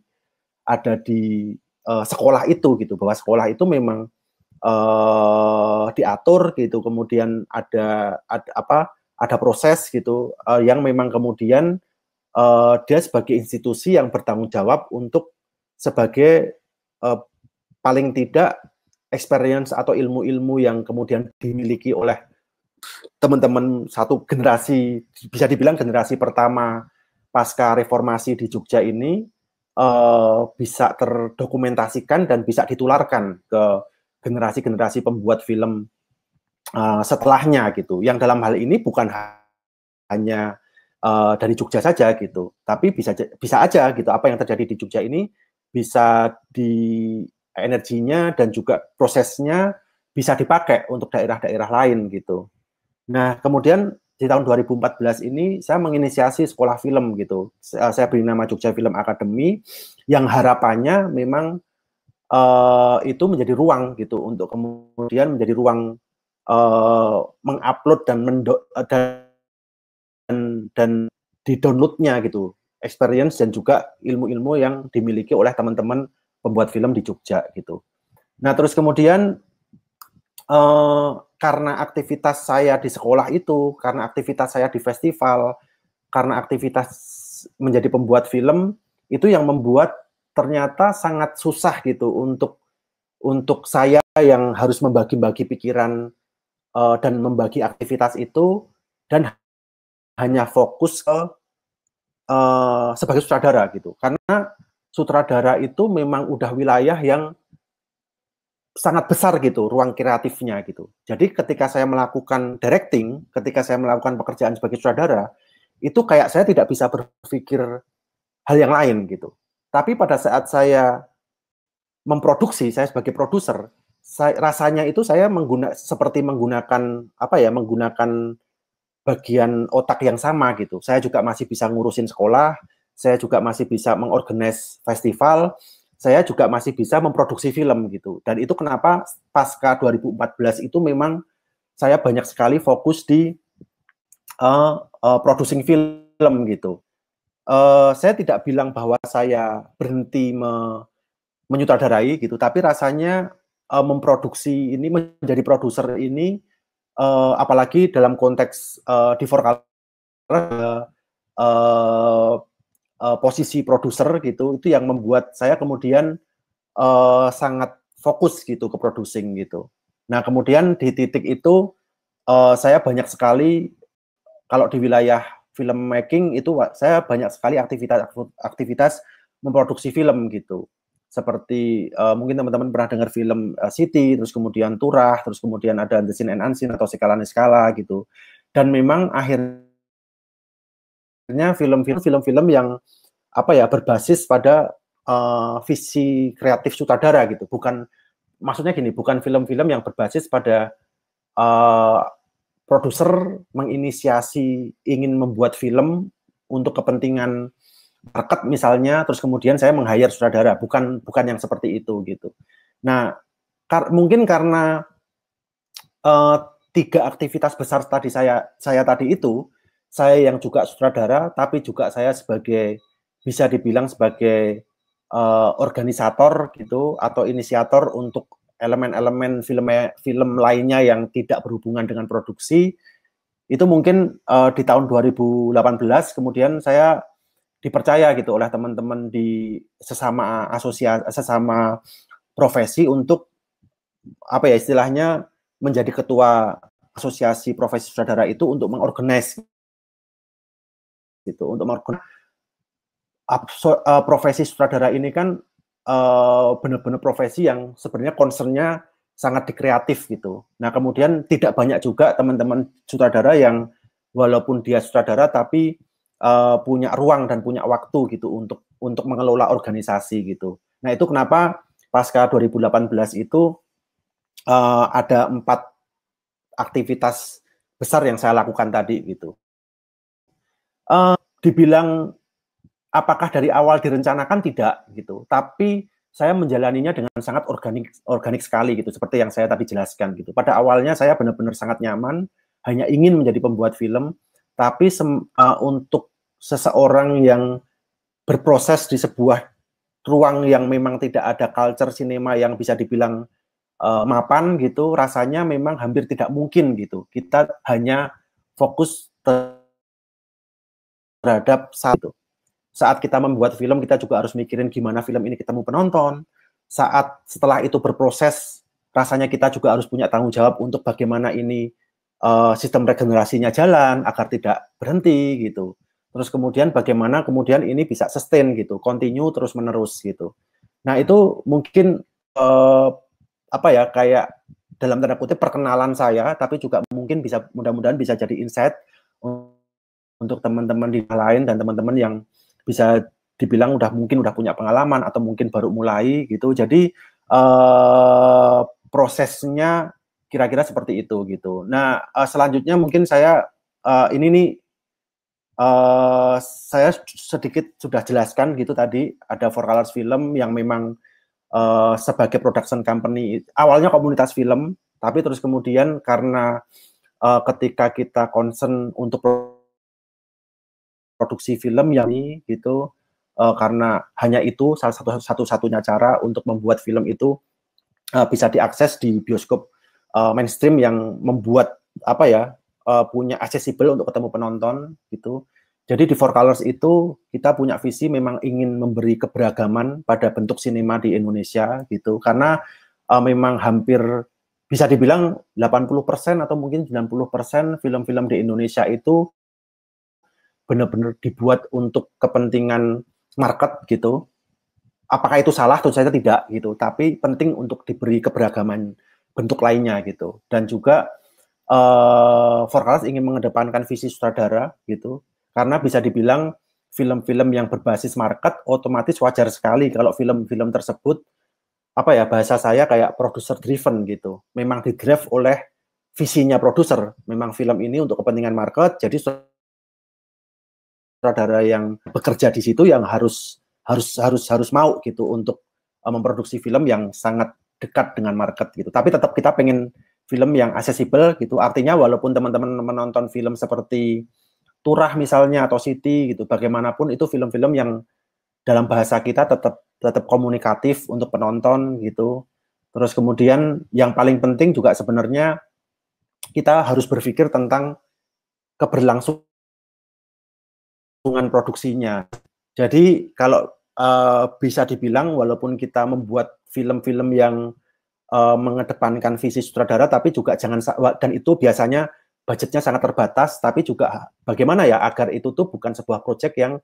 ada di uh, sekolah itu gitu, bahwa sekolah itu memang uh, diatur gitu, kemudian ada, ada apa ada proses gitu uh, yang memang kemudian uh, dia sebagai institusi yang bertanggung jawab untuk sebagai uh, paling tidak experience atau ilmu-ilmu yang kemudian dimiliki oleh teman-teman satu generasi bisa dibilang generasi pertama pasca reformasi di Jogja ini uh, bisa terdokumentasikan dan bisa ditularkan ke generasi-generasi pembuat film uh, setelahnya gitu. Yang dalam hal ini bukan hanya Eh, dari Jogja saja gitu. Tapi bisa bisa aja gitu apa yang terjadi di Jogja ini bisa di energinya dan juga prosesnya bisa dipakai untuk daerah-daerah lain gitu. Nah, kemudian di tahun 2014 ini saya menginisiasi sekolah film gitu. Saya beri nama Jogja Film Academy yang harapannya memang uh, itu menjadi ruang gitu untuk kemudian menjadi ruang uh, mengupload dan mendok dan dan di downloadnya gitu experience dan juga ilmu-ilmu yang dimiliki oleh teman-teman pembuat film di Jogja gitu. Nah terus kemudian uh, karena aktivitas saya di sekolah itu, karena aktivitas saya di festival, karena aktivitas menjadi pembuat film itu yang membuat ternyata sangat susah gitu untuk untuk saya yang harus membagi-bagi pikiran uh, dan membagi aktivitas itu dan hanya fokus ke uh, sebagai sutradara gitu karena sutradara itu memang udah wilayah yang sangat besar gitu ruang kreatifnya gitu. Jadi ketika saya melakukan directing, ketika saya melakukan pekerjaan sebagai sutradara, itu kayak saya tidak bisa berpikir hal yang lain gitu. Tapi pada saat saya memproduksi, saya sebagai produser, saya, rasanya itu saya menggunakan seperti menggunakan apa ya, menggunakan bagian otak yang sama gitu. Saya juga masih bisa ngurusin sekolah, saya juga masih bisa mengorganis festival, saya juga masih bisa memproduksi film gitu. Dan itu kenapa pasca 2014 itu memang saya banyak sekali fokus di uh, uh, producing film gitu. Uh, saya tidak bilang bahwa saya berhenti me menyutradarai gitu, tapi rasanya uh, memproduksi ini menjadi produser ini uh, apalagi dalam konteks uh, di for color uh, eh, uh, posisi produser gitu itu yang membuat saya kemudian uh, sangat fokus gitu ke producing gitu. Nah kemudian di titik itu uh, saya banyak sekali kalau di wilayah filmmaking itu saya banyak sekali aktivitas aktivitas memproduksi film gitu seperti uh, mungkin teman-teman pernah dengar film uh, eh, City, terus kemudian Turah, terus kemudian ada The Sin and Unseen atau Sekalan Skala gitu. Dan memang akhirnya film-film-film yang apa ya berbasis pada uh, visi kreatif sutradara gitu, bukan maksudnya gini, bukan film-film yang berbasis pada uh, produser menginisiasi ingin membuat film untuk kepentingan market misalnya terus kemudian saya meng-hire sutradara bukan bukan yang seperti itu gitu. Nah, kar mungkin karena uh, tiga aktivitas besar tadi saya saya tadi itu saya yang juga sutradara tapi juga saya sebagai bisa dibilang sebagai uh, organisator gitu atau inisiator untuk elemen-elemen film film lainnya yang tidak berhubungan dengan produksi itu mungkin uh, di tahun 2018 kemudian saya dipercaya gitu oleh teman-teman di sesama asosiasi sesama profesi untuk apa ya istilahnya menjadi ketua asosiasi profesi saudara itu untuk mengorganize gitu untuk mengorganize eh, profesi sutradara ini kan eh, benar-benar profesi yang sebenarnya concernnya sangat dikreatif gitu. Nah kemudian tidak banyak juga teman-teman sutradara yang walaupun dia sutradara tapi uh, punya ruang dan punya waktu gitu untuk untuk mengelola organisasi gitu. Nah itu kenapa pasca 2018 itu uh, ada empat aktivitas besar yang saya lakukan tadi gitu. Uh, dibilang apakah dari awal direncanakan tidak gitu, tapi saya menjalaninya dengan sangat organik organik sekali gitu seperti yang saya tadi jelaskan gitu. Pada awalnya saya benar-benar sangat nyaman, hanya ingin menjadi pembuat film, tapi uh, untuk seseorang yang berproses di sebuah ruang yang memang tidak ada culture sinema yang bisa dibilang uh, mapan gitu, rasanya memang hampir tidak mungkin gitu. Kita hanya fokus terhadap satu. Saat kita membuat film, kita juga harus mikirin gimana film ini ketemu penonton. Saat setelah itu berproses, rasanya kita juga harus punya tanggung jawab untuk bagaimana ini uh, sistem regenerasinya jalan agar tidak berhenti gitu. Terus kemudian bagaimana kemudian ini bisa sustain gitu, continue terus menerus gitu. Nah itu mungkin uh, apa ya kayak dalam tanda kutip perkenalan saya, tapi juga mungkin bisa mudah-mudahan bisa jadi insight untuk teman-teman di lain dan teman-teman yang bisa dibilang udah mungkin udah punya pengalaman atau mungkin baru mulai gitu. Jadi uh, prosesnya kira-kira seperti itu gitu. Nah uh, selanjutnya mungkin saya uh, ini nih uh, saya sedikit sudah jelaskan gitu tadi ada Four Colors Film yang memang uh, sebagai production company awalnya komunitas film tapi terus kemudian karena uh, ketika kita concern untuk produksi film yang ini gitu uh, karena hanya itu salah satu satu-satunya cara untuk membuat film itu uh, bisa diakses di bioskop uh, mainstream yang membuat apa ya uh, punya aksesibel untuk ketemu penonton gitu. Jadi di Four Colors itu kita punya visi memang ingin memberi keberagaman pada bentuk sinema di Indonesia gitu karena uh, memang hampir bisa dibilang 80% atau mungkin 90% film-film di Indonesia itu benar-benar dibuat untuk kepentingan market gitu. Apakah itu salah? Tentu saja tidak gitu, tapi penting untuk diberi keberagaman bentuk lainnya gitu. Dan juga uh, eh, Forkalas ingin mengedepankan visi sutradara gitu, karena bisa dibilang film-film yang berbasis market otomatis wajar sekali kalau film-film tersebut apa ya bahasa saya kayak produser driven gitu. Memang di drive oleh visinya produser. Memang film ini untuk kepentingan market, jadi sutradara yang bekerja di situ yang harus harus harus harus mau gitu untuk eh, memproduksi film yang sangat dekat dengan market gitu. Tapi tetap kita pengen film yang accessible gitu. Artinya walaupun teman-teman menonton film seperti Turah misalnya atau City gitu, bagaimanapun itu film-film yang dalam bahasa kita tetap tetap komunikatif untuk penonton gitu. Terus kemudian yang paling penting juga sebenarnya kita harus berpikir tentang keberlangsungan produksinya. Jadi kalau uh, bisa dibilang walaupun kita membuat film-film yang uh, mengedepankan visi sutradara tapi juga jangan dan itu biasanya budgetnya sangat terbatas tapi juga bagaimana ya agar itu tuh bukan sebuah proyek yang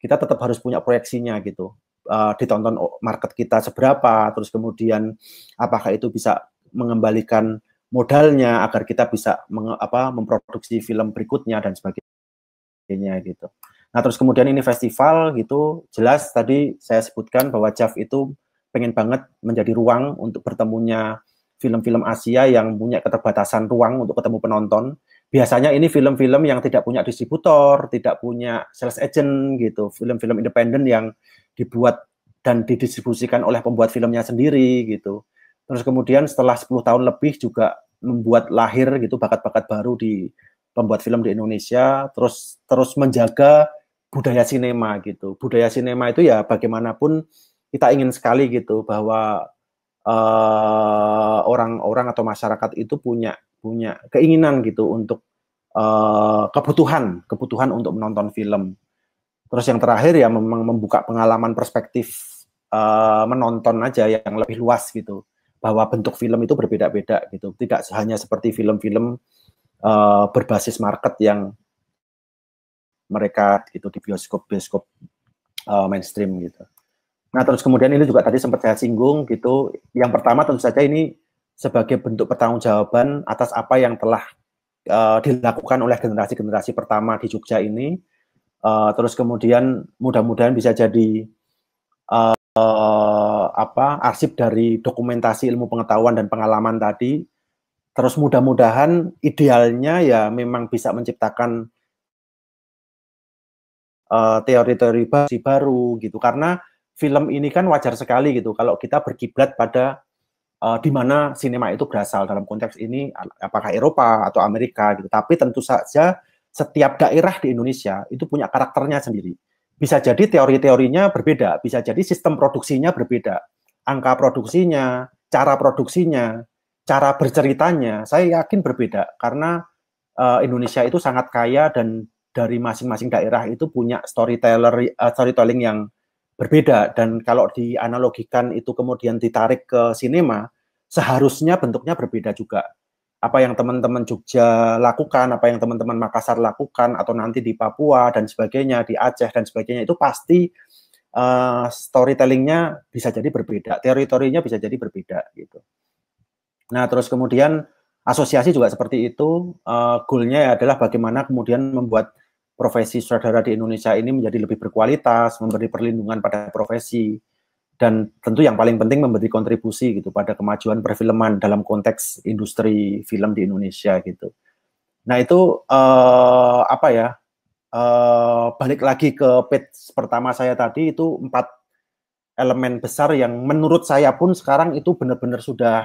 kita tetap harus punya proyeksinya gitu uh, ditonton market kita seberapa terus kemudian apakah itu bisa mengembalikan modalnya agar kita bisa menge, apa memproduksi film berikutnya dan sebagainya gitu nah terus kemudian ini festival gitu jelas tadi saya sebutkan bahwa JAV itu pengen banget menjadi ruang untuk bertemunya film-film Asia yang punya keterbatasan ruang untuk ketemu penonton. Biasanya ini film-film yang tidak punya distributor, tidak punya sales agent gitu, film-film independen yang dibuat dan didistribusikan oleh pembuat filmnya sendiri gitu. Terus kemudian setelah 10 tahun lebih juga membuat lahir gitu bakat-bakat baru di pembuat film di Indonesia, terus terus menjaga budaya sinema gitu. Budaya sinema itu ya bagaimanapun kita ingin sekali gitu bahwa eh, orang-orang uh, atau masyarakat itu punya punya keinginan gitu untuk uh, kebutuhan kebutuhan untuk menonton film. Terus yang terakhir ya memang membuka pengalaman perspektif uh, menonton aja yang lebih luas gitu bahwa bentuk film itu berbeda-beda gitu. Tidak hanya seperti film-film uh, berbasis market yang mereka itu di bioskop-bioskop uh, mainstream gitu. Nah, terus kemudian ini juga tadi sempat saya singgung gitu. Yang pertama tentu saja ini sebagai bentuk pertanggungjawaban atas apa yang telah uh, dilakukan oleh generasi-generasi pertama di Jogja ini. Uh, terus kemudian mudah-mudahan bisa jadi uh, uh, apa arsip dari dokumentasi ilmu pengetahuan dan pengalaman tadi. Terus mudah-mudahan idealnya ya memang bisa menciptakan teori-teori uh, teori -teori baru gitu karena film ini kan wajar sekali gitu kalau kita berkiblat pada uh, di mana sinema itu berasal dalam konteks ini apakah Eropa atau Amerika gitu. Tapi tentu saja setiap daerah di Indonesia itu punya karakternya sendiri. Bisa jadi teori-teorinya berbeda, bisa jadi sistem produksinya berbeda. Angka produksinya, cara produksinya, cara berceritanya saya yakin berbeda karena uh, Indonesia itu sangat kaya dan dari masing-masing daerah itu punya storyteller uh, storytelling yang berbeda dan kalau dianalogikan itu kemudian ditarik ke sinema seharusnya bentuknya berbeda juga apa yang teman-teman Jogja lakukan apa yang teman-teman Makassar lakukan atau nanti di Papua dan sebagainya di Aceh dan sebagainya itu pasti uh, storytellingnya bisa jadi berbeda teritorinya bisa jadi berbeda gitu nah terus kemudian asosiasi juga seperti itu uh, goalnya adalah bagaimana kemudian membuat profesi saudara di Indonesia ini menjadi lebih berkualitas, memberi perlindungan pada profesi, dan tentu yang paling penting memberi kontribusi gitu pada kemajuan perfilman dalam konteks industri film di Indonesia gitu. Nah itu uh, apa ya? Uh, balik lagi ke page pertama saya tadi itu empat elemen besar yang menurut saya pun sekarang itu benar-benar sudah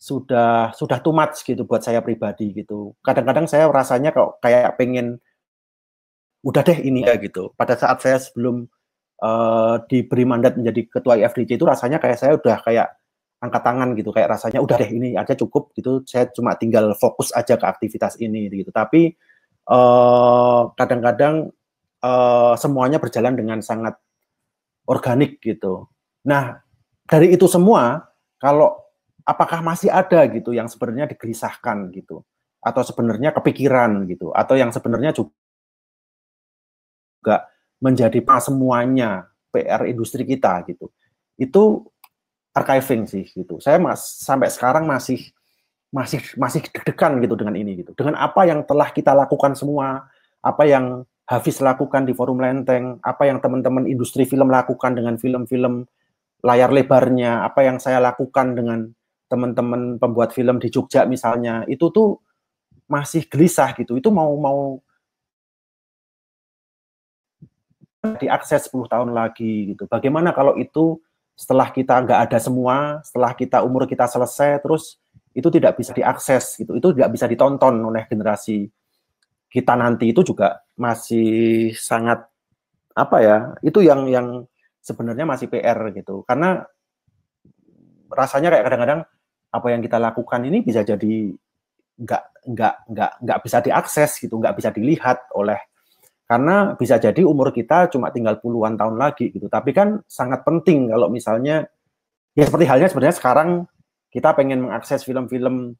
sudah sudah too much gitu buat saya pribadi gitu. Kadang-kadang saya rasanya kok kayak pengen udah deh ini ya gitu. Pada saat saya sebelum uh, diberi mandat menjadi ketua IFDC itu rasanya kayak saya udah kayak angkat tangan gitu kayak rasanya udah deh ini aja cukup gitu saya cuma tinggal fokus aja ke aktivitas ini gitu tapi eh, kadang-kadang uh, uh, semuanya berjalan dengan sangat organik gitu nah dari itu semua kalau apakah masih ada gitu yang sebenarnya digelisahkan gitu atau sebenarnya kepikiran gitu atau yang sebenarnya juga juga menjadi pas semuanya PR industri kita gitu. Itu archiving sih gitu. Saya mas, sampai sekarang masih masih masih deg-degan gitu dengan ini gitu. Dengan apa yang telah kita lakukan semua, apa yang Hafiz lakukan di forum Lenteng, apa yang teman-teman industri film lakukan dengan film-film layar lebarnya, apa yang saya lakukan dengan teman-teman pembuat film di Jogja misalnya, itu tuh masih gelisah gitu. Itu mau mau diakses 10 tahun lagi gitu. Bagaimana kalau itu setelah kita nggak ada semua, setelah kita umur kita selesai, terus itu tidak bisa diakses gitu, itu tidak bisa ditonton oleh generasi kita nanti itu juga masih sangat apa ya, itu yang yang sebenarnya masih PR gitu, karena rasanya kayak kadang-kadang apa yang kita lakukan ini bisa jadi nggak nggak nggak nggak bisa diakses gitu, nggak bisa dilihat oleh karena bisa jadi umur kita cuma tinggal puluhan tahun lagi gitu. Tapi kan sangat penting kalau misalnya ya seperti halnya sebenarnya sekarang kita pengen mengakses film-film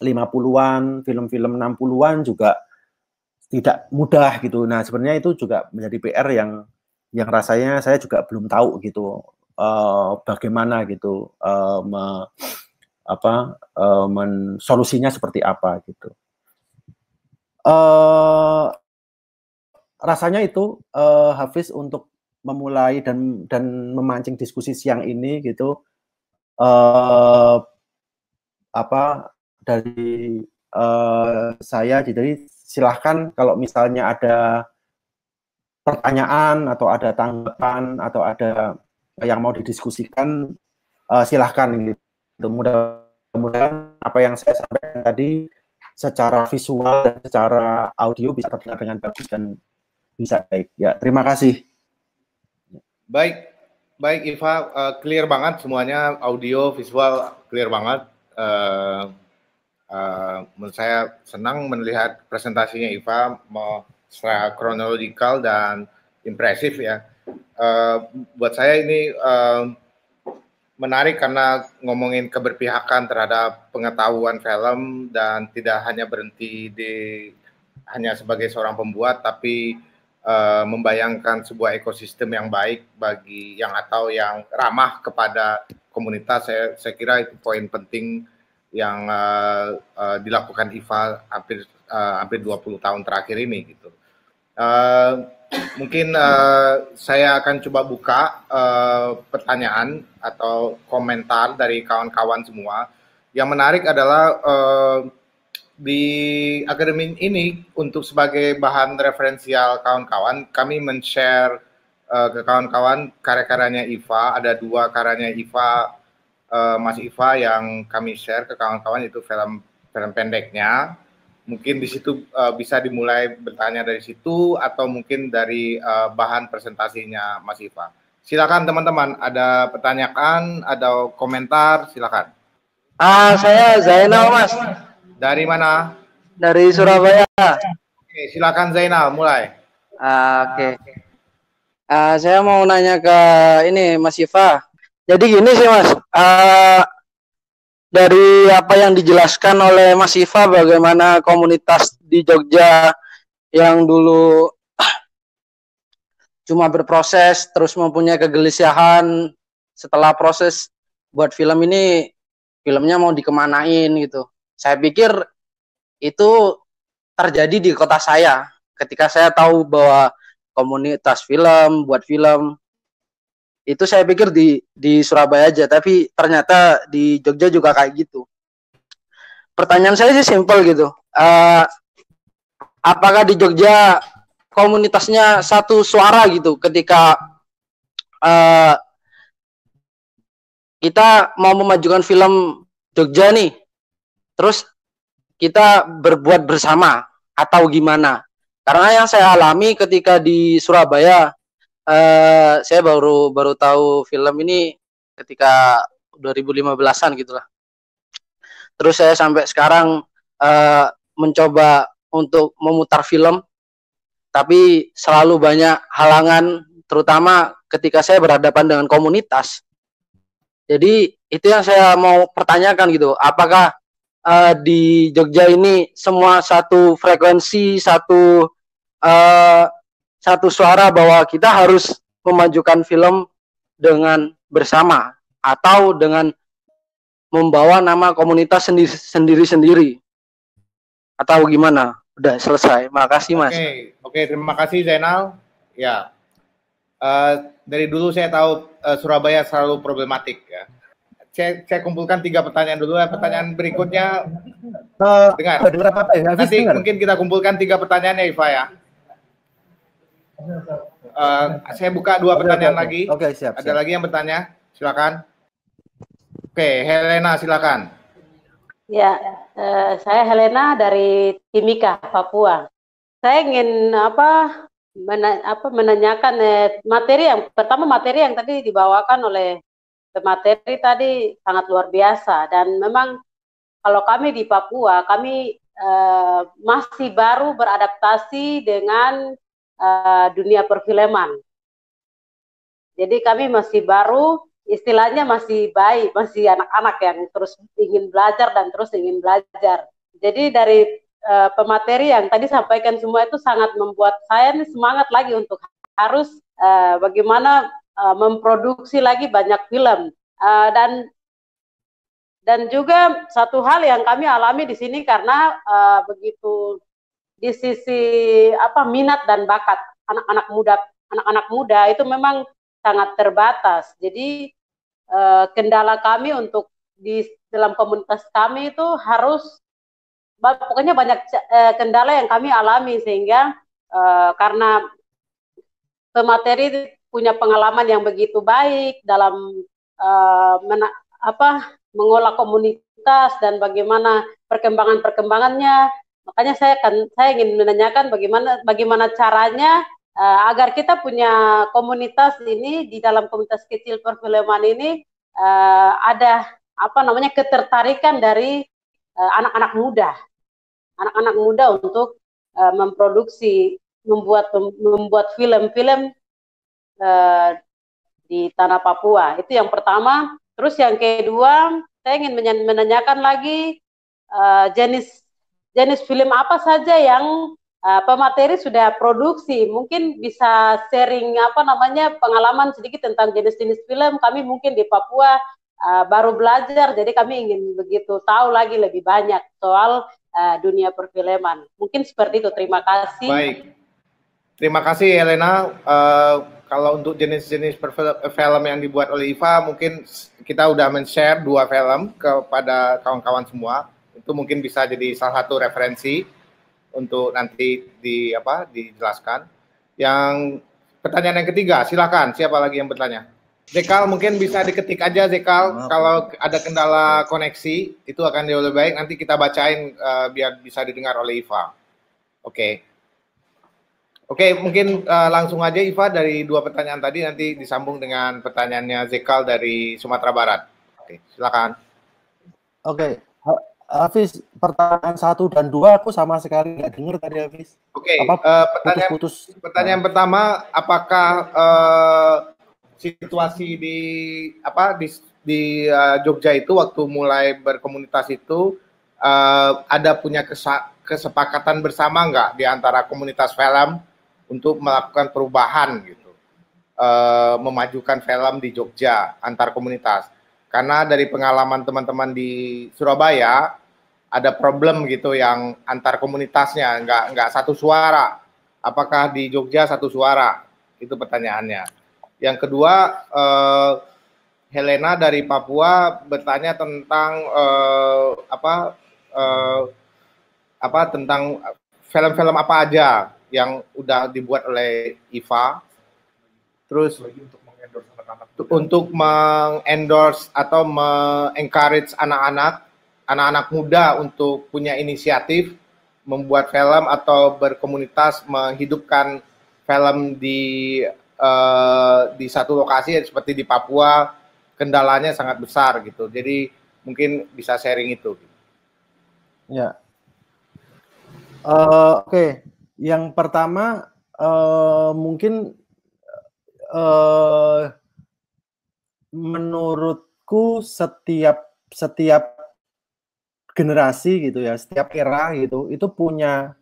50-an, film-film 60-an juga tidak mudah gitu. Nah, sebenarnya itu juga menjadi PR yang yang rasanya saya juga belum tahu gitu uh, bagaimana gitu uh, me, apa uh, men, solusinya seperti apa gitu. Uh, rasanya itu uh, Hafiz untuk memulai dan dan memancing diskusi siang ini gitu uh, apa dari uh, saya jadi silahkan kalau misalnya ada pertanyaan atau ada tanggapan atau ada yang mau didiskusikan uh, silahkan gitu mudah-mudahan apa yang saya sampaikan tadi secara visual dan secara audio bisa terdengar dengan bagus dan bisa baik. Ya, terima kasih. Baik, baik Iva, uh, clear banget semuanya, audio, visual clear banget. Uh, uh, menurut saya senang melihat presentasinya Iva, mau secara kronologikal dan impresif ya. Uh, buat saya ini uh, menarik karena ngomongin keberpihakan terhadap pengetahuan film dan tidak hanya berhenti di hanya sebagai seorang pembuat, tapi uh, membayangkan sebuah ekosistem yang baik bagi yang atau yang ramah kepada komunitas saya saya kira itu poin penting yang uh, uh, dilakukan IFA hampir uh, hampir 20 tahun terakhir ini gitu. Uh, mungkin uh, saya akan coba buka uh, pertanyaan atau komentar dari kawan-kawan semua. Yang menarik adalah uh, di akademi ini untuk sebagai bahan referensial kawan-kawan kami men-share uh, ke kawan-kawan karya-karyanya Iva ada dua karyanya Iva uh, Mas Iva yang kami share ke kawan-kawan itu film film pendeknya mungkin di situ uh, bisa dimulai bertanya dari situ atau mungkin dari uh, bahan presentasinya Mas Iva silakan teman-teman ada pertanyaan ada komentar silakan ah saya Zainal Mas dari mana? Dari Surabaya. Oke, silakan Zainal, mulai. Uh, Oke. Okay. Uh, saya mau nanya ke ini Mas Iva. Jadi gini sih Mas, uh, dari apa yang dijelaskan oleh Mas Iva, bagaimana komunitas di Jogja yang dulu cuma berproses terus mempunyai kegelisahan setelah proses buat film ini filmnya mau dikemanain gitu saya pikir itu terjadi di kota saya ketika saya tahu bahwa komunitas film buat film itu saya pikir di di Surabaya aja tapi ternyata di Jogja juga kayak gitu pertanyaan saya sih simpel gitu uh, apakah di Jogja komunitasnya satu suara gitu ketika uh, kita mau memajukan film Jogja nih terus kita berbuat bersama atau gimana karena yang saya alami ketika di Surabaya eh, saya baru baru tahu film ini ketika 2015-an gitulah terus saya sampai sekarang eh, mencoba untuk memutar film tapi selalu banyak halangan terutama ketika saya berhadapan dengan komunitas jadi itu yang saya mau pertanyakan gitu apakah uh, di Jogja ini semua satu frekuensi, satu uh, satu suara bahwa kita harus memajukan film dengan bersama atau dengan membawa nama komunitas sendiri-sendiri sendiri atau gimana? Udah selesai. Makasih Mas. Oke, okay. okay, terima kasih Zainal. Ya. Uh, dari dulu saya tahu uh, Surabaya selalu problematik. Ya saya, saya kumpulkan tiga pertanyaan dulu. Ya. Pertanyaan berikutnya, uh, dengar. Uh, dengar apa ya? Nanti dengar. mungkin kita kumpulkan tiga pertanyaan ya, Iva ya. Uh, saya buka dua pertanyaan okay, lagi. Oke, siap, siap. Ada lagi yang bertanya? Silakan. Oke, Helena, silakan. Ya, uh, saya Helena dari Timika, Papua. Saya ingin apa? Mena, apa menanyakan eh, materi yang pertama materi yang tadi dibawakan oleh materi tadi sangat luar biasa dan memang kalau kami di Papua kami uh, masih baru beradaptasi dengan uh, dunia perfilman. Jadi kami masih baru istilahnya masih bayi, masih anak-anak yang terus ingin belajar dan terus ingin belajar. Jadi dari uh, pemateri yang tadi sampaikan semua itu sangat membuat saya semangat lagi untuk harus uh, bagaimana Eh, memproduksi lagi banyak film uh, dan dan juga satu hal yang kami alami di sini karena uh, begitu di sisi apa minat dan bakat anak-anak muda anak-anak muda itu memang sangat terbatas jadi uh, kendala kami untuk di dalam komunitas kami itu harus pokoknya banyak uh, kendala yang kami alami sehingga uh, karena pemateri punya pengalaman yang begitu baik dalam uh, mena, apa mengolah komunitas dan bagaimana perkembangan-perkembangannya. Makanya saya akan saya ingin menanyakan bagaimana bagaimana caranya uh, agar kita punya komunitas ini di dalam komunitas kecil perfilman ini uh, ada apa namanya ketertarikan dari anak-anak uh, muda, anak-anak muda untuk uh, memproduksi membuat membuat film-film Eh, di tanah Papua. Itu yang pertama. Terus yang kedua, saya ingin menanyakan lagi eh, jenis jenis film apa saja yang eh, pemateri sudah produksi. Mungkin bisa sharing apa namanya pengalaman sedikit tentang jenis-jenis film. Kami mungkin di Papua baru belajar, jadi kami ingin begitu tahu lagi lebih banyak soal dunia perfilman. Mungkin seperti itu. Terima kasih. Baik. Terima kasih Elena kalau untuk jenis-jenis film yang dibuat oleh IFA mungkin kita udah men-share dua film kepada kawan-kawan semua. Itu mungkin bisa jadi salah satu referensi untuk nanti di apa dijelaskan. Yang pertanyaan yang ketiga, silakan siapa lagi yang bertanya? Zekal mungkin bisa diketik aja Zekal Maaf. kalau ada kendala koneksi itu akan jauh lebih baik nanti kita bacain uh, biar bisa didengar oleh Iva. Oke. Okay. Oke, mungkin uh, langsung aja Iva dari dua pertanyaan tadi nanti disambung dengan pertanyaannya Zekal dari Sumatera Barat. Oke, silakan. Oke, Hafiz, pertanyaan satu dan dua aku sama sekali nggak dengar tadi Hafiz. Oke, okay. uh, eh, pertanyaan, putus, putus. pertanyaan pertama, apakah uh, situasi di apa di di uh, Jogja itu waktu mulai berkomunitas itu uh, ada punya kesepakatan bersama nggak di antara komunitas film untuk melakukan perubahan gitu, e, memajukan film di Jogja antar komunitas. Karena dari pengalaman teman-teman di Surabaya ada problem gitu yang antar komunitasnya nggak nggak satu suara. Apakah di Jogja satu suara? Itu pertanyaannya. Yang kedua. Eh, Helena dari Papua bertanya tentang uh, apa uh, apa tentang film-film apa aja yang udah dibuat oleh IFA. Terus lagi untuk mengendorse anak-anak untuk mengendorse atau mengencourage anak-anak anak-anak muda untuk punya inisiatif membuat film atau berkomunitas menghidupkan film di uh, di satu lokasi seperti di Papua kendalanya sangat besar gitu. Jadi mungkin bisa sharing itu. Ya. Uh, Oke, okay yang pertama uh, mungkin uh, menurutku setiap setiap generasi gitu ya, setiap era gitu itu punya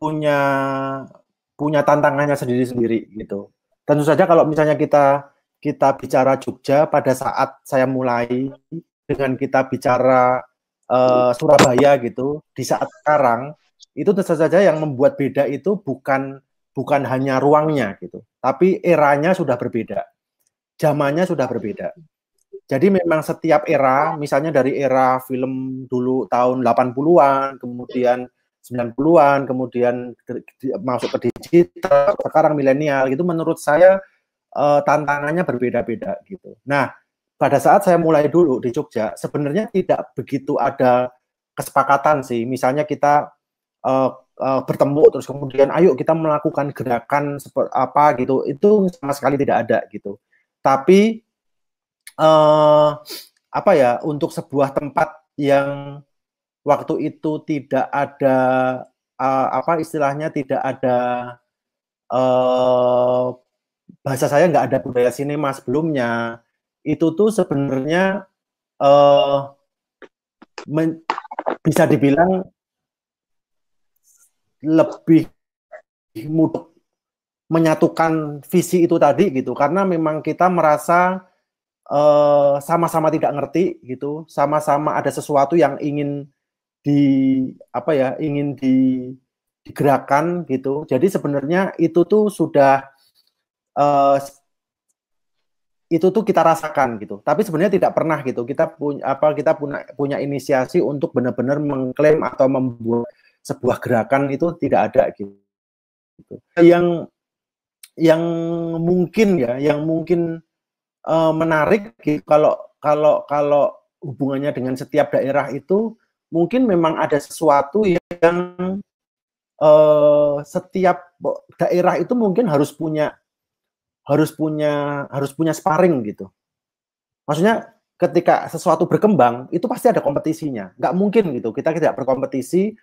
punya punya tantangannya sendiri-sendiri gitu. Tentu saja kalau misalnya kita kita bicara Jogja pada saat saya mulai dengan kita bicara uh, Surabaya gitu di saat sekarang itu tentu saja yang membuat beda itu bukan bukan hanya ruangnya gitu, tapi eranya sudah berbeda, zamannya sudah berbeda. Jadi memang setiap era, misalnya dari era film dulu tahun 80-an, kemudian 90-an, kemudian masuk ke digital, sekarang milenial gitu menurut saya eh, tantangannya berbeda-beda gitu. Nah, pada saat saya mulai dulu di Jogja, sebenarnya tidak begitu ada kesepakatan sih. Misalnya kita uh, bertemu terus kemudian ayo kita melakukan gerakan seperti apa gitu itu sama sekali tidak ada gitu tapi uh, apa ya untuk sebuah tempat yang waktu itu tidak ada uh, apa istilahnya tidak ada uh, bahasa saya nggak ada budaya sinema sebelumnya itu tuh sebenarnya uh, bisa dibilang lebih mudah menyatukan visi itu tadi gitu karena memang kita merasa eh, sama-sama uh, tidak ngerti gitu sama-sama ada sesuatu yang ingin di apa ya ingin di, digerakkan gitu jadi sebenarnya itu tuh sudah uh, itu tuh kita rasakan gitu tapi sebenarnya tidak pernah gitu kita punya apa kita punya punya inisiasi untuk benar-benar mengklaim atau membuat sebuah gerakan itu tidak ada gitu. Yang yang mungkin ya, yang mungkin uh, menarik gitu, kalau kalau kalau hubungannya dengan setiap daerah itu mungkin memang ada sesuatu yang uh, setiap daerah itu mungkin harus punya harus punya harus punya sparring gitu. Maksudnya ketika sesuatu berkembang itu pasti ada kompetisinya. Nggak mungkin gitu kita tidak berkompetisi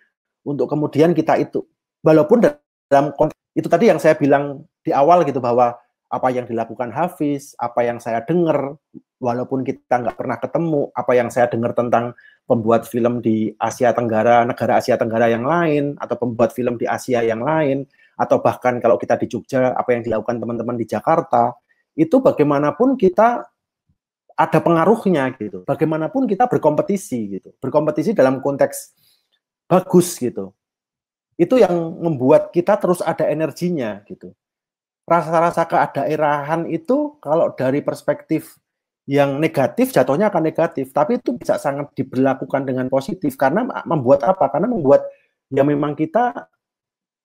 untuk kemudian kita itu. Walaupun dalam itu tadi yang saya bilang di awal gitu bahwa apa yang dilakukan Hafiz, apa yang saya dengar, walaupun kita nggak pernah ketemu, apa yang saya dengar tentang pembuat film di Asia Tenggara, negara Asia Tenggara yang lain, atau pembuat film di Asia yang lain, atau bahkan kalau kita di Jogja, apa yang dilakukan teman-teman di Jakarta, itu bagaimanapun kita ada pengaruhnya gitu. Bagaimanapun kita berkompetisi gitu. Berkompetisi dalam konteks bagus gitu. Itu yang membuat kita terus ada energinya gitu. Rasa-rasa keadaerahan itu kalau dari perspektif yang negatif jatuhnya akan negatif, tapi itu bisa sangat diberlakukan dengan positif karena membuat apa? Karena membuat ya memang kita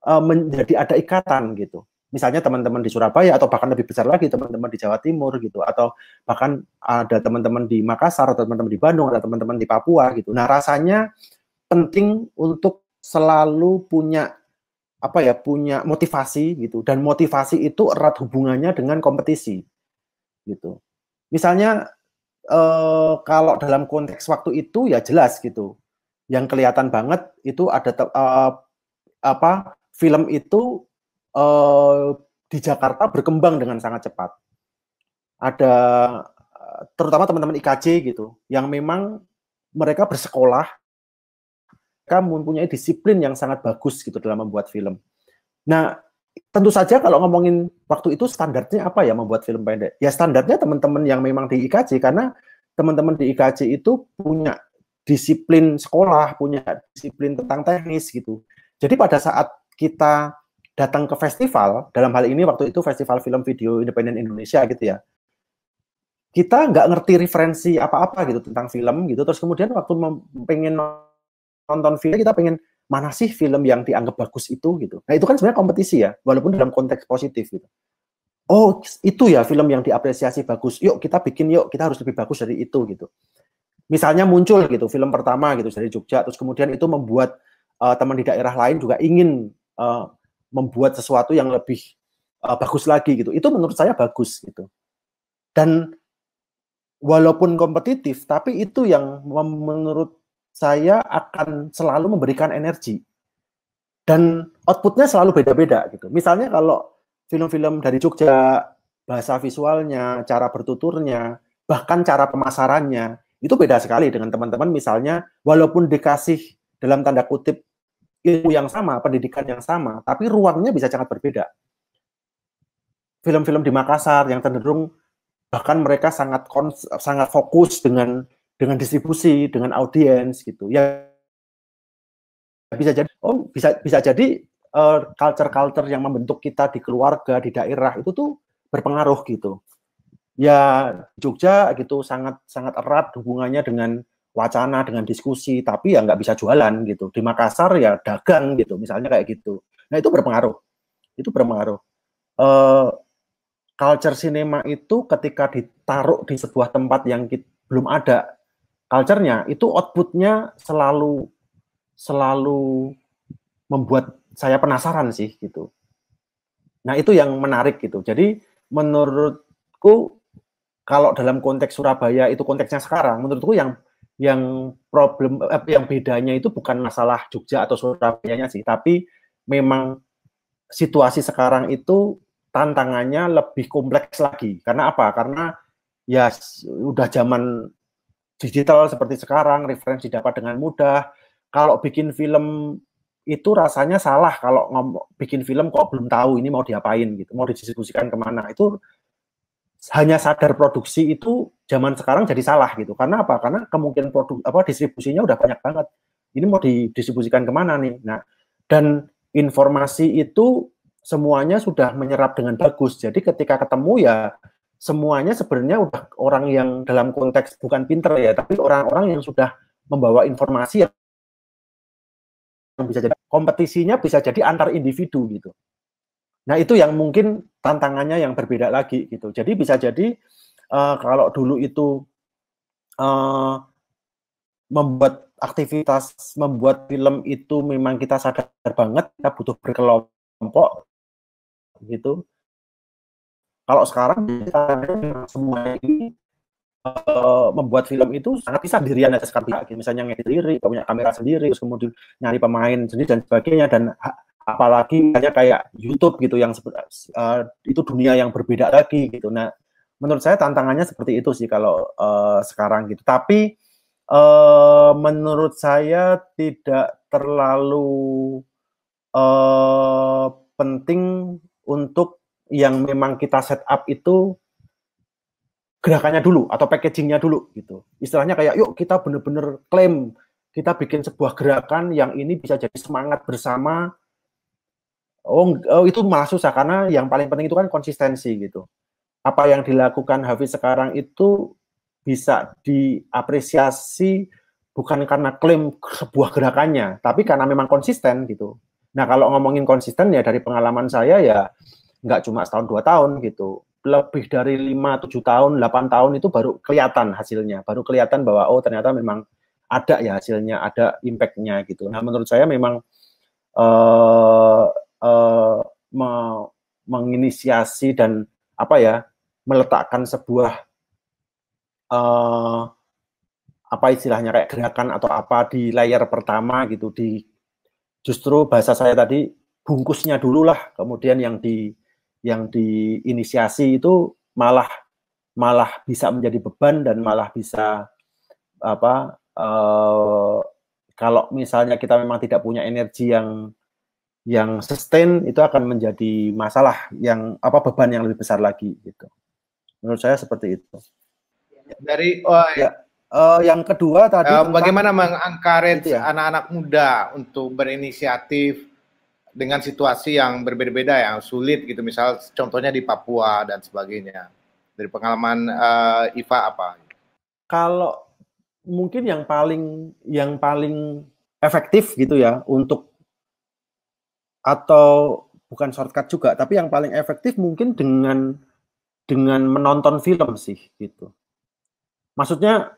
uh, menjadi ada ikatan gitu. Misalnya teman-teman di Surabaya atau bahkan lebih besar lagi teman-teman di Jawa Timur gitu atau bahkan ada teman-teman di Makassar atau teman-teman di Bandung atau teman-teman di Papua gitu. Nah, rasanya penting untuk selalu punya apa ya punya motivasi gitu dan motivasi itu erat hubungannya dengan kompetisi gitu misalnya eh, kalau dalam konteks waktu itu ya jelas gitu yang kelihatan banget itu ada eh, apa film itu eh, di Jakarta berkembang dengan sangat cepat ada eh, terutama teman-teman IKJ gitu yang memang mereka bersekolah mereka mempunyai disiplin yang sangat bagus gitu dalam membuat film. Nah, tentu saja kalau ngomongin waktu itu standarnya apa ya membuat film pendek? Ya standarnya teman-teman yang memang di IKJ karena teman-teman di IKJ itu punya disiplin sekolah, punya disiplin tentang teknis gitu. Jadi pada saat kita datang ke festival, dalam hal ini waktu itu Festival Film Video Independen Indonesia gitu ya, kita nggak ngerti referensi apa-apa gitu tentang film gitu. Terus kemudian waktu pengen nonton film kita pengen mana sih film yang dianggap bagus itu gitu. Nah itu kan sebenarnya kompetisi ya, walaupun dalam konteks positif gitu. Oh itu ya film yang diapresiasi bagus. Yuk kita bikin yuk kita harus lebih bagus dari itu gitu. Misalnya muncul gitu film pertama gitu dari Jogja, terus kemudian itu membuat uh, teman di daerah lain juga ingin uh, membuat sesuatu yang lebih uh, bagus lagi gitu. Itu menurut saya bagus gitu. Dan walaupun kompetitif, tapi itu yang menurut saya akan selalu memberikan energi dan outputnya selalu beda-beda gitu. Misalnya kalau film-film dari Jogja, bahasa visualnya, cara bertuturnya, bahkan cara pemasarannya itu beda sekali dengan teman-teman misalnya walaupun dikasih dalam tanda kutip ilmu yang sama, pendidikan yang sama, tapi ruangnya bisa sangat berbeda. Film-film di Makassar yang cenderung bahkan mereka sangat sangat fokus dengan dengan distribusi, dengan audiens gitu. Ya bisa jadi oh bisa bisa jadi culture eh, culture-culture yang membentuk kita di keluarga, di daerah itu tuh berpengaruh gitu. Ya Jogja gitu sangat sangat erat hubungannya dengan wacana dengan diskusi, tapi ya nggak bisa jualan gitu. Di Makassar ya dagang gitu, misalnya kayak gitu. Nah itu berpengaruh, itu berpengaruh. Uh, culture cinema itu ketika ditaruh di sebuah tempat yang kita, belum ada culture-nya itu outputnya selalu selalu membuat saya penasaran sih gitu. Nah itu yang menarik gitu. Jadi menurutku kalau dalam konteks Surabaya itu konteksnya sekarang, menurutku yang yang problem eh, yang bedanya itu bukan masalah Jogja atau Surabayanya sih, tapi memang situasi sekarang itu tantangannya lebih kompleks lagi. Karena apa? Karena ya udah zaman digital seperti sekarang, referensi dapat dengan mudah. Kalau bikin film itu rasanya salah kalau ngomong bikin film kok belum tahu ini mau diapain gitu, mau didistribusikan kemana. Itu hanya sadar produksi itu zaman sekarang jadi salah gitu. Karena apa? Karena kemungkinan produk apa distribusinya udah banyak banget. Ini mau didistribusikan kemana nih? Nah, dan informasi itu semuanya sudah menyerap dengan bagus. Jadi ketika ketemu ya semuanya sebenarnya udah orang yang dalam konteks bukan pinter ya, tapi orang-orang yang sudah membawa informasi yang bisa jadi kompetisinya bisa jadi antar individu gitu. Nah itu yang mungkin tantangannya yang berbeda lagi gitu. Jadi bisa jadi uh, kalau dulu itu uh, membuat aktivitas membuat film itu memang kita sadar banget kita butuh berkelompok gitu kalau sekarang semua ini uh, membuat film itu sangat bisa dirian aja lagi Misalnya ngedit sendiri, punya kamera sendiri, terus kemudian nyari pemain sendiri dan sebagainya dan apalagi misalnya kayak YouTube gitu yang uh, itu dunia yang berbeda lagi gitu. Nah, menurut saya tantangannya seperti itu sih kalau uh, sekarang gitu. Tapi uh, menurut saya tidak terlalu uh, penting untuk yang memang kita set up itu gerakannya dulu atau packagingnya dulu gitu. Istilahnya kayak yuk kita bener-bener klaim kita bikin sebuah gerakan yang ini bisa jadi semangat bersama. Oh, oh itu malah susah karena yang paling penting itu kan konsistensi gitu. Apa yang dilakukan Hafiz sekarang itu bisa diapresiasi bukan karena klaim sebuah gerakannya, tapi karena memang konsisten gitu. Nah kalau ngomongin konsisten ya dari pengalaman saya ya nggak cuma setahun dua tahun gitu lebih dari lima tujuh tahun delapan tahun itu baru kelihatan hasilnya baru kelihatan bahwa oh ternyata memang ada ya hasilnya ada impactnya gitu nah menurut saya memang uh, uh, me menginisiasi dan apa ya meletakkan sebuah uh, apa istilahnya kayak gerakan atau apa di layar pertama gitu di justru bahasa saya tadi bungkusnya dulu lah kemudian yang di yang diinisiasi itu malah malah bisa menjadi beban dan malah bisa apa uh, kalau misalnya kita memang tidak punya energi yang yang sustain itu akan menjadi masalah yang apa beban yang lebih besar lagi gitu. Menurut saya seperti itu. Dari oh, ya. Uh, yang kedua tadi uh, bagaimana mengencourage gitu ya. anak-anak muda untuk berinisiatif dengan situasi yang berbeda-beda yang sulit gitu misal contohnya di Papua dan sebagainya dari pengalaman uh, Iva apa? Kalau mungkin yang paling yang paling efektif gitu ya untuk atau bukan shortcut juga tapi yang paling efektif mungkin dengan dengan menonton film sih gitu. Maksudnya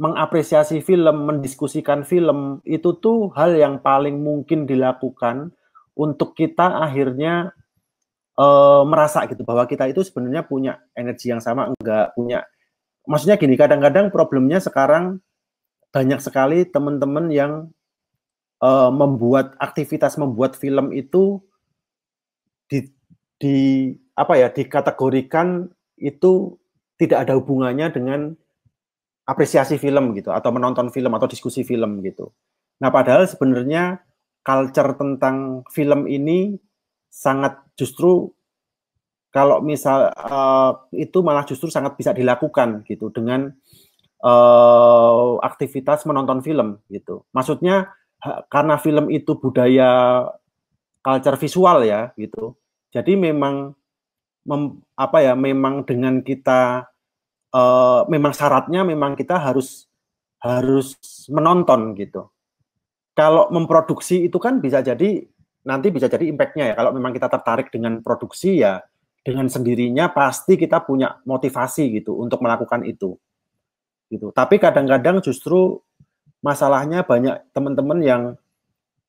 mengapresiasi film, mendiskusikan film itu tuh hal yang paling mungkin dilakukan untuk kita akhirnya e, merasa gitu bahwa kita itu sebenarnya punya energi yang sama enggak punya maksudnya gini kadang-kadang problemnya sekarang banyak sekali teman-teman yang e, membuat aktivitas membuat film itu di di apa ya dikategorikan itu tidak ada hubungannya dengan apresiasi film gitu atau menonton film atau diskusi film gitu. Nah, padahal sebenarnya culture tentang film ini sangat justru kalau misal uh, itu malah justru sangat bisa dilakukan gitu dengan uh, aktivitas menonton film gitu. Maksudnya karena film itu budaya culture visual ya gitu. Jadi memang mem, apa ya memang dengan kita uh, memang syaratnya memang kita harus harus menonton gitu. Kalau memproduksi itu kan bisa jadi nanti bisa jadi impactnya ya. Kalau memang kita tertarik dengan produksi ya dengan sendirinya pasti kita punya motivasi gitu untuk melakukan itu. Gitu. Tapi kadang-kadang justru masalahnya banyak teman-teman yang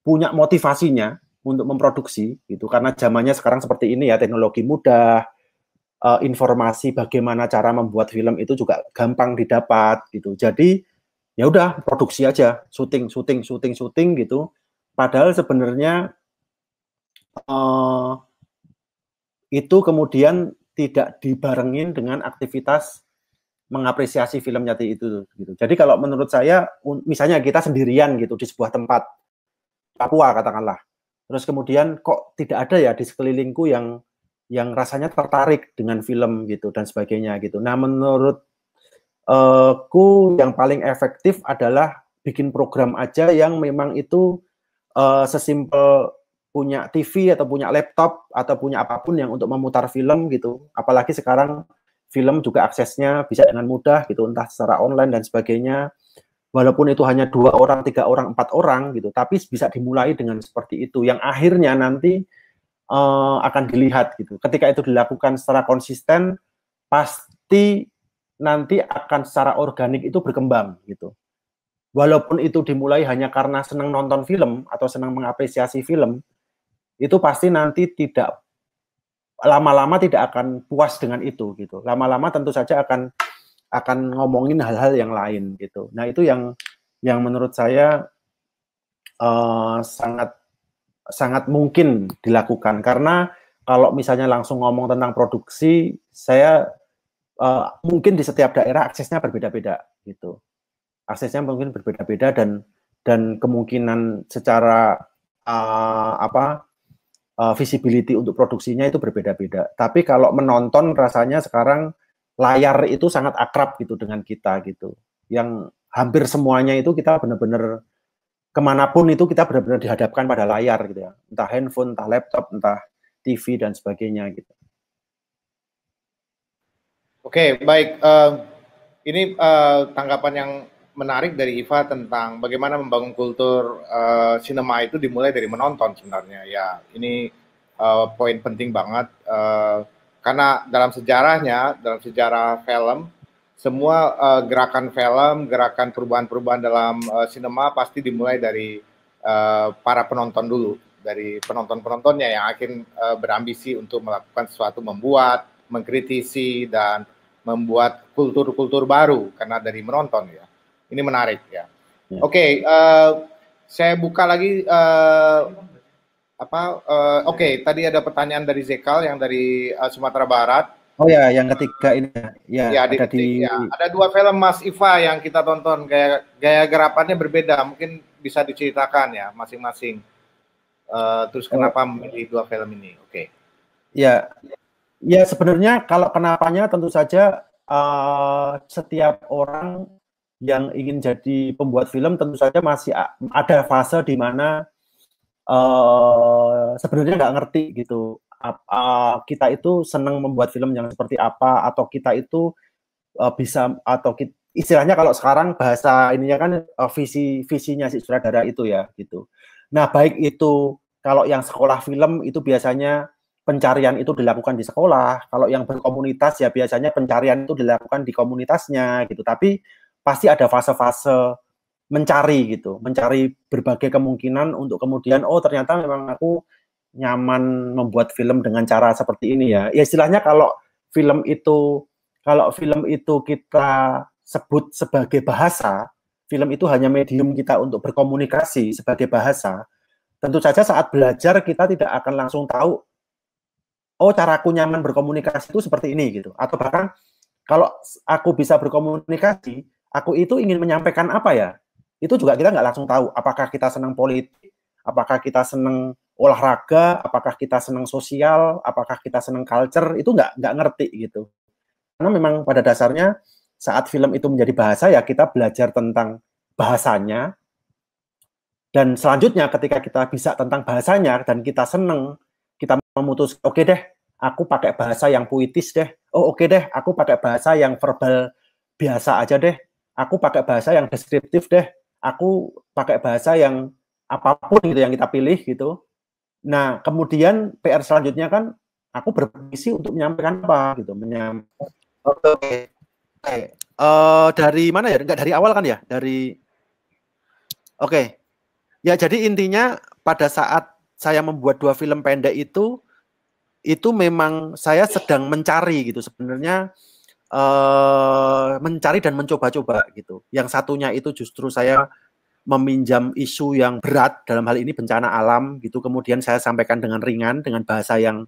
punya motivasinya untuk memproduksi gitu karena zamannya sekarang seperti ini ya teknologi mudah uh, informasi bagaimana cara membuat film itu juga gampang didapat gitu. Jadi ya udah produksi aja, syuting, syuting, syuting, syuting gitu. Padahal sebenarnya uh, itu kemudian tidak dibarengin dengan aktivitas mengapresiasi film nyati itu gitu. Jadi kalau menurut saya misalnya kita sendirian gitu di sebuah tempat Papua katakanlah. Terus kemudian kok tidak ada ya di sekelilingku yang yang rasanya tertarik dengan film gitu dan sebagainya gitu. Nah, menurutku eh, yang paling efektif adalah bikin program aja yang memang itu uh, sesimpel punya TV atau punya laptop atau punya apapun yang untuk memutar film gitu. Apalagi sekarang film juga aksesnya bisa dengan mudah gitu, entah secara online dan sebagainya. Walaupun itu hanya dua orang, tiga orang, empat orang gitu, tapi bisa dimulai dengan seperti itu. Yang akhirnya nanti Eh, akan dilihat gitu. Ketika itu dilakukan secara konsisten, pasti nanti akan secara organik itu berkembang gitu. Walaupun itu dimulai hanya karena senang nonton film atau senang mengapresiasi film, itu pasti nanti tidak lama-lama tidak akan puas dengan itu gitu. Lama-lama tentu saja akan akan ngomongin hal-hal yang lain gitu. Nah itu yang yang menurut saya uh, sangat sangat mungkin dilakukan karena kalau misalnya langsung ngomong tentang produksi, saya uh, mungkin di setiap daerah aksesnya berbeda-beda gitu. Aksesnya mungkin berbeda-beda dan dan kemungkinan secara uh, apa uh, visibility untuk produksinya itu berbeda-beda. Tapi kalau menonton rasanya sekarang layar itu sangat akrab gitu dengan kita gitu. Yang hampir semuanya itu kita benar-benar kemanapun itu kita benar-benar dihadapkan pada layar gitu ya entah handphone entah laptop entah TV dan sebagainya gitu oke baik uh, ini uh, tanggapan yang menarik dari Iva tentang bagaimana membangun kultur uh, sinema itu dimulai dari menonton sebenarnya ya ini uh, poin penting banget uh, karena dalam sejarahnya dalam sejarah film semua uh, gerakan film, gerakan perubahan-perubahan dalam uh, sinema pasti dimulai dari uh, para penonton dulu, dari penonton-penontonnya yang akhirnya uh, berambisi untuk melakukan sesuatu, membuat, mengkritisi dan membuat kultur-kultur baru karena dari menonton ya. Ini menarik ya. ya. Oke, okay, uh, saya buka lagi uh, apa? Uh, Oke, okay, tadi ada pertanyaan dari Zekal yang dari uh, Sumatera Barat Oh ya, yang ketiga ini ya. ya, ya ada di, di... Ya. ada dua film Mas Iva yang kita tonton gaya gaya gerapannya berbeda, mungkin bisa diceritakan ya masing-masing. Uh, terus oh. kenapa oh. memilih dua film ini? Oke. Okay. Ya. Ya sebenarnya kalau kenapanya tentu saja uh, setiap orang yang ingin jadi pembuat film tentu saja masih ada fase di mana uh, sebenarnya nggak ngerti gitu uh, kita itu senang membuat film yang seperti apa atau kita itu uh, bisa atau kita, istilahnya kalau sekarang bahasa ininya kan uh, visi visinya si sutradara itu ya gitu. Nah, baik itu kalau yang sekolah film itu biasanya pencarian itu dilakukan di sekolah. Kalau yang berkomunitas ya biasanya pencarian itu dilakukan di komunitasnya gitu. Tapi pasti ada fase-fase mencari gitu, mencari berbagai kemungkinan untuk kemudian oh ternyata memang aku nyaman membuat film dengan cara seperti ini ya. Ya istilahnya kalau film itu kalau film itu kita sebut sebagai bahasa, film itu hanya medium kita untuk berkomunikasi sebagai bahasa. Tentu saja saat belajar kita tidak akan langsung tahu oh caraku nyaman berkomunikasi itu seperti ini gitu. Atau bahkan kalau aku bisa berkomunikasi, aku itu ingin menyampaikan apa ya? Itu juga kita nggak langsung tahu apakah kita senang politik, apakah kita senang olahraga, apakah kita senang sosial, apakah kita senang culture, itu nggak nggak ngerti gitu. Karena memang pada dasarnya saat film itu menjadi bahasa ya kita belajar tentang bahasanya dan selanjutnya ketika kita bisa tentang bahasanya dan kita senang, kita memutus oke okay deh, aku pakai bahasa yang puitis deh. Oh oke okay deh, aku pakai bahasa yang verbal biasa aja deh. Aku pakai bahasa yang deskriptif deh. Aku pakai bahasa yang apapun gitu yang kita pilih gitu Nah, kemudian PR selanjutnya kan aku bermisi untuk menyampaikan apa gitu, menyampaikan. Oke. Okay. Okay. Uh, eh, dari mana ya? Enggak dari awal kan ya? Dari Oke. Okay. Ya, jadi intinya pada saat saya membuat dua film pendek itu itu memang saya sedang mencari gitu sebenarnya uh, mencari dan mencoba-coba gitu. Yang satunya itu justru saya meminjam isu yang berat dalam hal ini bencana alam gitu kemudian saya sampaikan dengan ringan dengan bahasa yang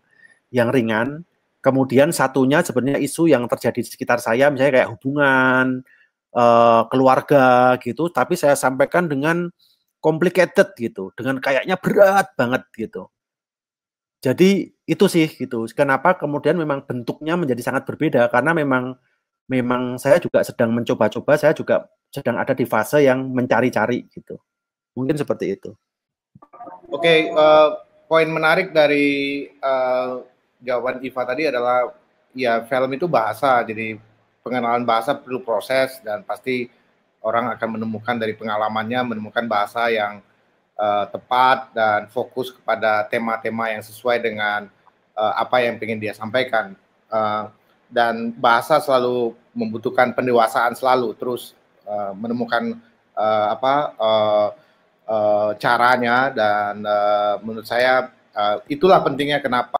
yang ringan kemudian satunya sebenarnya isu yang terjadi di sekitar saya misalnya kayak hubungan uh, keluarga gitu tapi saya sampaikan dengan complicated gitu dengan kayaknya berat banget gitu jadi itu sih gitu kenapa kemudian memang bentuknya menjadi sangat berbeda karena memang memang saya juga sedang mencoba-coba saya juga sedang ada di fase yang mencari-cari gitu. Mungkin seperti itu. Oke, okay, uh, eh, poin menarik dari uh, jawaban Iva tadi adalah ya film itu bahasa, jadi pengenalan bahasa perlu proses dan pasti orang akan menemukan dari pengalamannya menemukan bahasa yang uh, tepat dan fokus kepada tema-tema yang sesuai dengan uh, apa yang ingin dia sampaikan. Uh, dan bahasa selalu membutuhkan pendewasaan selalu terus Eh, menemukan uh, apa uh, uh, caranya dan uh, menurut saya uh, itulah pentingnya kenapa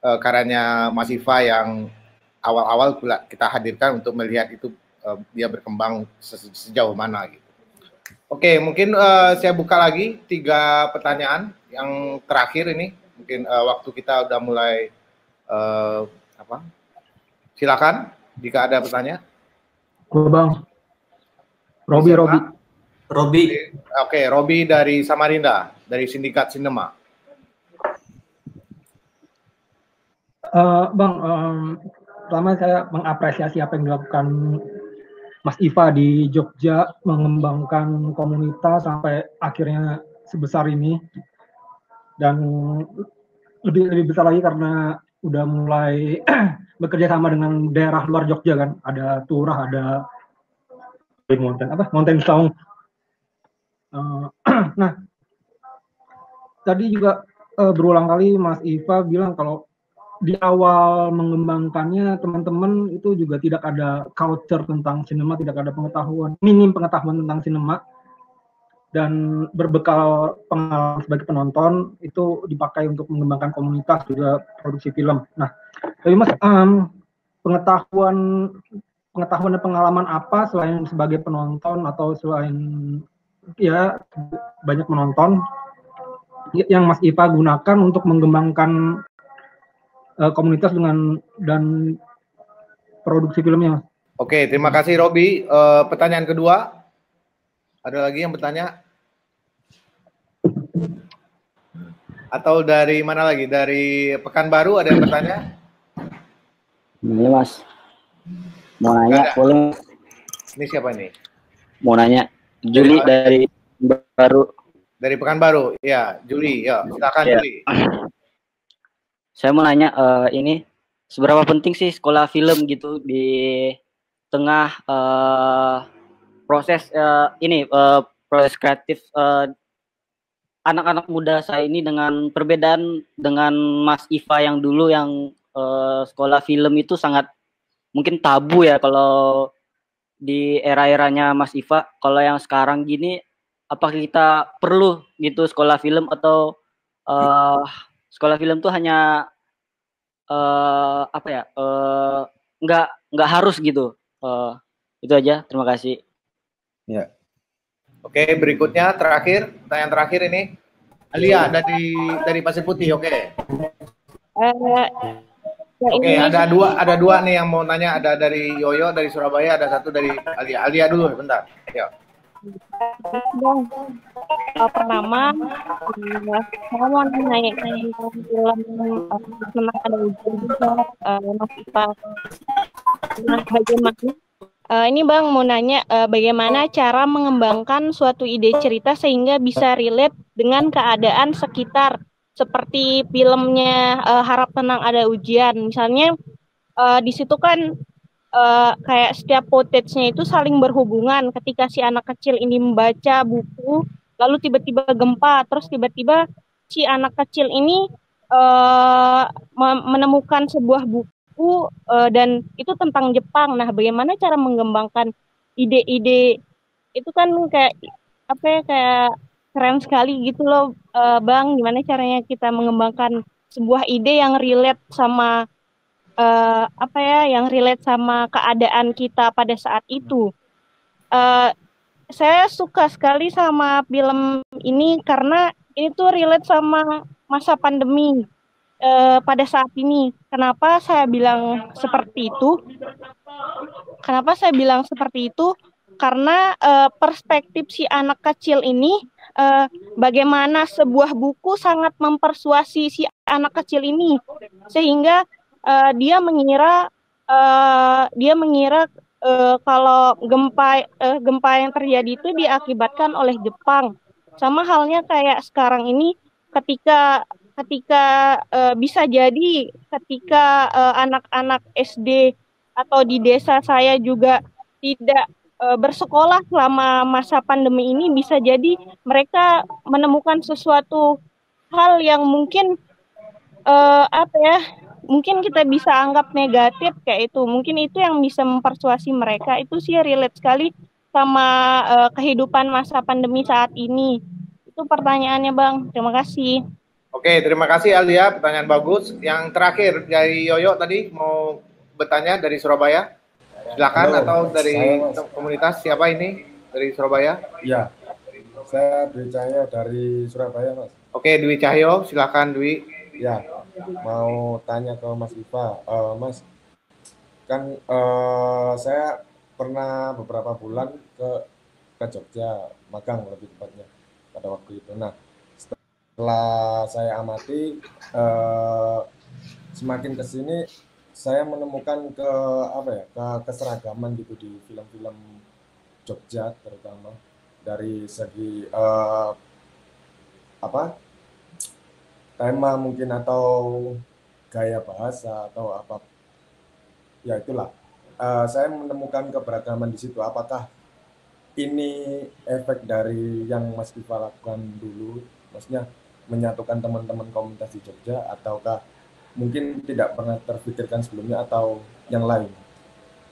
uh, karanya Mas yang awal-awal kita hadirkan untuk melihat itu uh, dia berkembang se sejauh mana gitu. Oke, mungkin uh, saya buka lagi tiga pertanyaan yang terakhir ini. Mungkin uh, waktu kita udah mulai uh, apa? Silakan jika ada pertanyaan. Bang, Robi Robi. Robi. Oke, okay, Robi dari Samarinda, dari Sindikat Sinema. Uh, bang, um, selama saya mengapresiasi apa yang dilakukan Mas Iva di Jogja mengembangkan komunitas sampai akhirnya sebesar ini dan lebih lebih besar lagi karena udah mulai bekerja sama dengan daerah luar Jogja kan ada Turah ada Big Mountain apa Mountain Song. Uh, eh, nah, tadi juga uh, berulang kali Mas Iva bilang kalau di awal mengembangkannya teman-teman itu juga tidak ada culture tentang sinema, tidak ada pengetahuan, minim pengetahuan tentang sinema dan berbekal pengalaman sebagai penonton itu dipakai untuk mengembangkan komunitas juga produksi film. Nah, tapi mas um, pengetahuan pengetahuan dan pengalaman apa selain sebagai penonton atau selain ya banyak menonton yang Mas Ipa gunakan untuk mengembangkan uh, komunitas dengan dan produksi filmnya. Oke, terima kasih Robi. Uh, eh, pertanyaan kedua, ada lagi yang bertanya? Atau dari mana lagi? Dari Pekanbaru ada yang bertanya? Ini Mas mau nanya boleh ini siapa nih mau nanya Juli dari, dari baru dari Pekanbaru ya Juli ya silakan ya. Juli saya mau nanya uh, ini seberapa penting sih sekolah film gitu di tengah uh, proses uh, ini uh, proses kreatif anak anak-anak muda saya ini dengan perbedaan dengan Mas Iva yang dulu yang uh, sekolah film itu sangat mungkin tabu ya kalau di era-eranya Mas Iva kalau yang sekarang gini apa kita perlu gitu sekolah film atau uh, sekolah film tuh hanya uh, apa ya uh, nggak nggak harus gitu uh, itu aja terima kasih ya oke berikutnya terakhir pertanyaan terakhir ini Alia dari dari Pasir Putih oke okay. Nah, Oke, okay, ada dua ada dua nih yang mau nanya, ada dari Yoyo dari Surabaya, ada satu dari Alia. Alia dulu bentar. Ya. Bang, pertama saya mau nanya film tentang ada ujian eh, Mas Ipa. Nah, eh, bagaimana Uh, ini Bang mau nanya uh, bagaimana cara mengembangkan suatu ide cerita sehingga bisa relate dengan keadaan sekitar seperti filmnya uh, Harap Tenang Ada Ujian misalnya uh, di situ kan uh, kayak setiap footage-nya itu saling berhubungan ketika si anak kecil ini membaca buku lalu tiba-tiba gempa terus tiba-tiba si anak kecil ini uh, menemukan sebuah buku uh, dan itu tentang Jepang nah bagaimana cara mengembangkan ide-ide itu kan kayak apa ya kayak keren sekali gitu loh uh, Bang gimana caranya kita mengembangkan sebuah ide yang relate sama uh, apa ya yang relate sama keadaan kita pada saat itu. Uh, saya suka sekali sama film ini karena ini tuh relate sama masa pandemi uh, pada saat ini. Kenapa saya bilang seperti itu? Kenapa saya bilang seperti itu? Karena uh, perspektif si anak kecil ini uh, bagaimana sebuah buku sangat mempersuasi si anak kecil ini sehingga uh, dia mengira uh, dia mengira uh, kalau gempa uh, gempa yang terjadi itu diakibatkan oleh Jepang sama halnya kayak sekarang ini ketika ketika uh, bisa jadi ketika anak-anak uh, anak -anak SD atau di desa saya juga tidak e, bersekolah selama masa pandemi ini bisa jadi mereka menemukan sesuatu hal yang mungkin e, apa ya mungkin kita bisa anggap negatif kayak itu mungkin itu yang bisa mempersuasi mereka itu sih relate sekali sama e, kehidupan masa pandemi saat ini itu pertanyaannya bang terima kasih Oke, terima kasih Alia, pertanyaan bagus. Yang terakhir dari Yoyo tadi mau bertanya dari Surabaya silakan Halo, atau dari komunitas siapa ini dari Surabaya? Ya, saya Dwi Cahyo dari Surabaya mas. Oke Dwi Cahyo, silakan Dwi. Ya, mau tanya ke Mas Iva, uh, Mas kan uh, saya pernah beberapa bulan ke ke Jogja magang lebih tepatnya pada waktu itu. Nah setelah saya amati uh, semakin kesini saya menemukan ke apa ya ke keseragaman gitu di film-film Jogja terutama dari segi uh, apa tema mungkin atau gaya bahasa atau apa ya itulah uh, saya menemukan keberagaman di situ apakah ini efek dari yang Mas Diva lakukan dulu maksudnya menyatukan teman-teman komunitas di Jogja ataukah mungkin tidak pernah terpikirkan sebelumnya atau yang lain.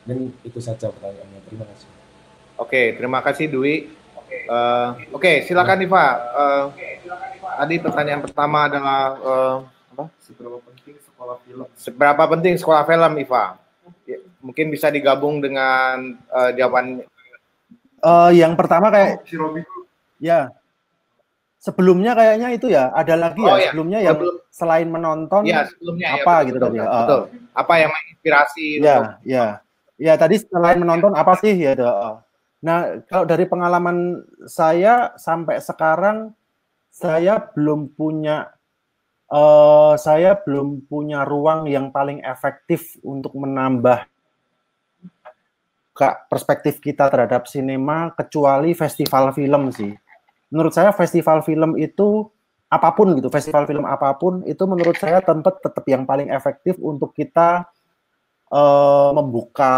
Mungkin itu saja pertanyaannya. Terima kasih. Oke, terima kasih Dwi. Oke, uh, eh, okay, silakan Iva. Uh, eh, tadi pertanyaan pertama adalah uh, apa? Seberapa penting sekolah film? Seberapa penting sekolah film, Iva? Ya, mungkin bisa digabung dengan uh, jawaban. Uh, yang pertama kayak. Oh, si Robi. Ya, sebelumnya kayaknya itu ya ada lagi oh, ya, iya, sebelumnya ya sebelum, selain menonton ya, sebelumnya, iya, apa ya, betul, gitu betul, betul, ya. betul. apa yang menginspirasi ya untuk, ya ya tadi selain iya. menonton apa sih ya doa nah kalau dari pengalaman saya sampai sekarang saya belum punya uh, saya belum punya ruang yang paling efektif untuk menambah perspektif kita terhadap sinema kecuali festival film sih menurut saya festival film itu apapun gitu, festival film apapun itu menurut saya tempat tetap yang paling efektif untuk kita uh, membuka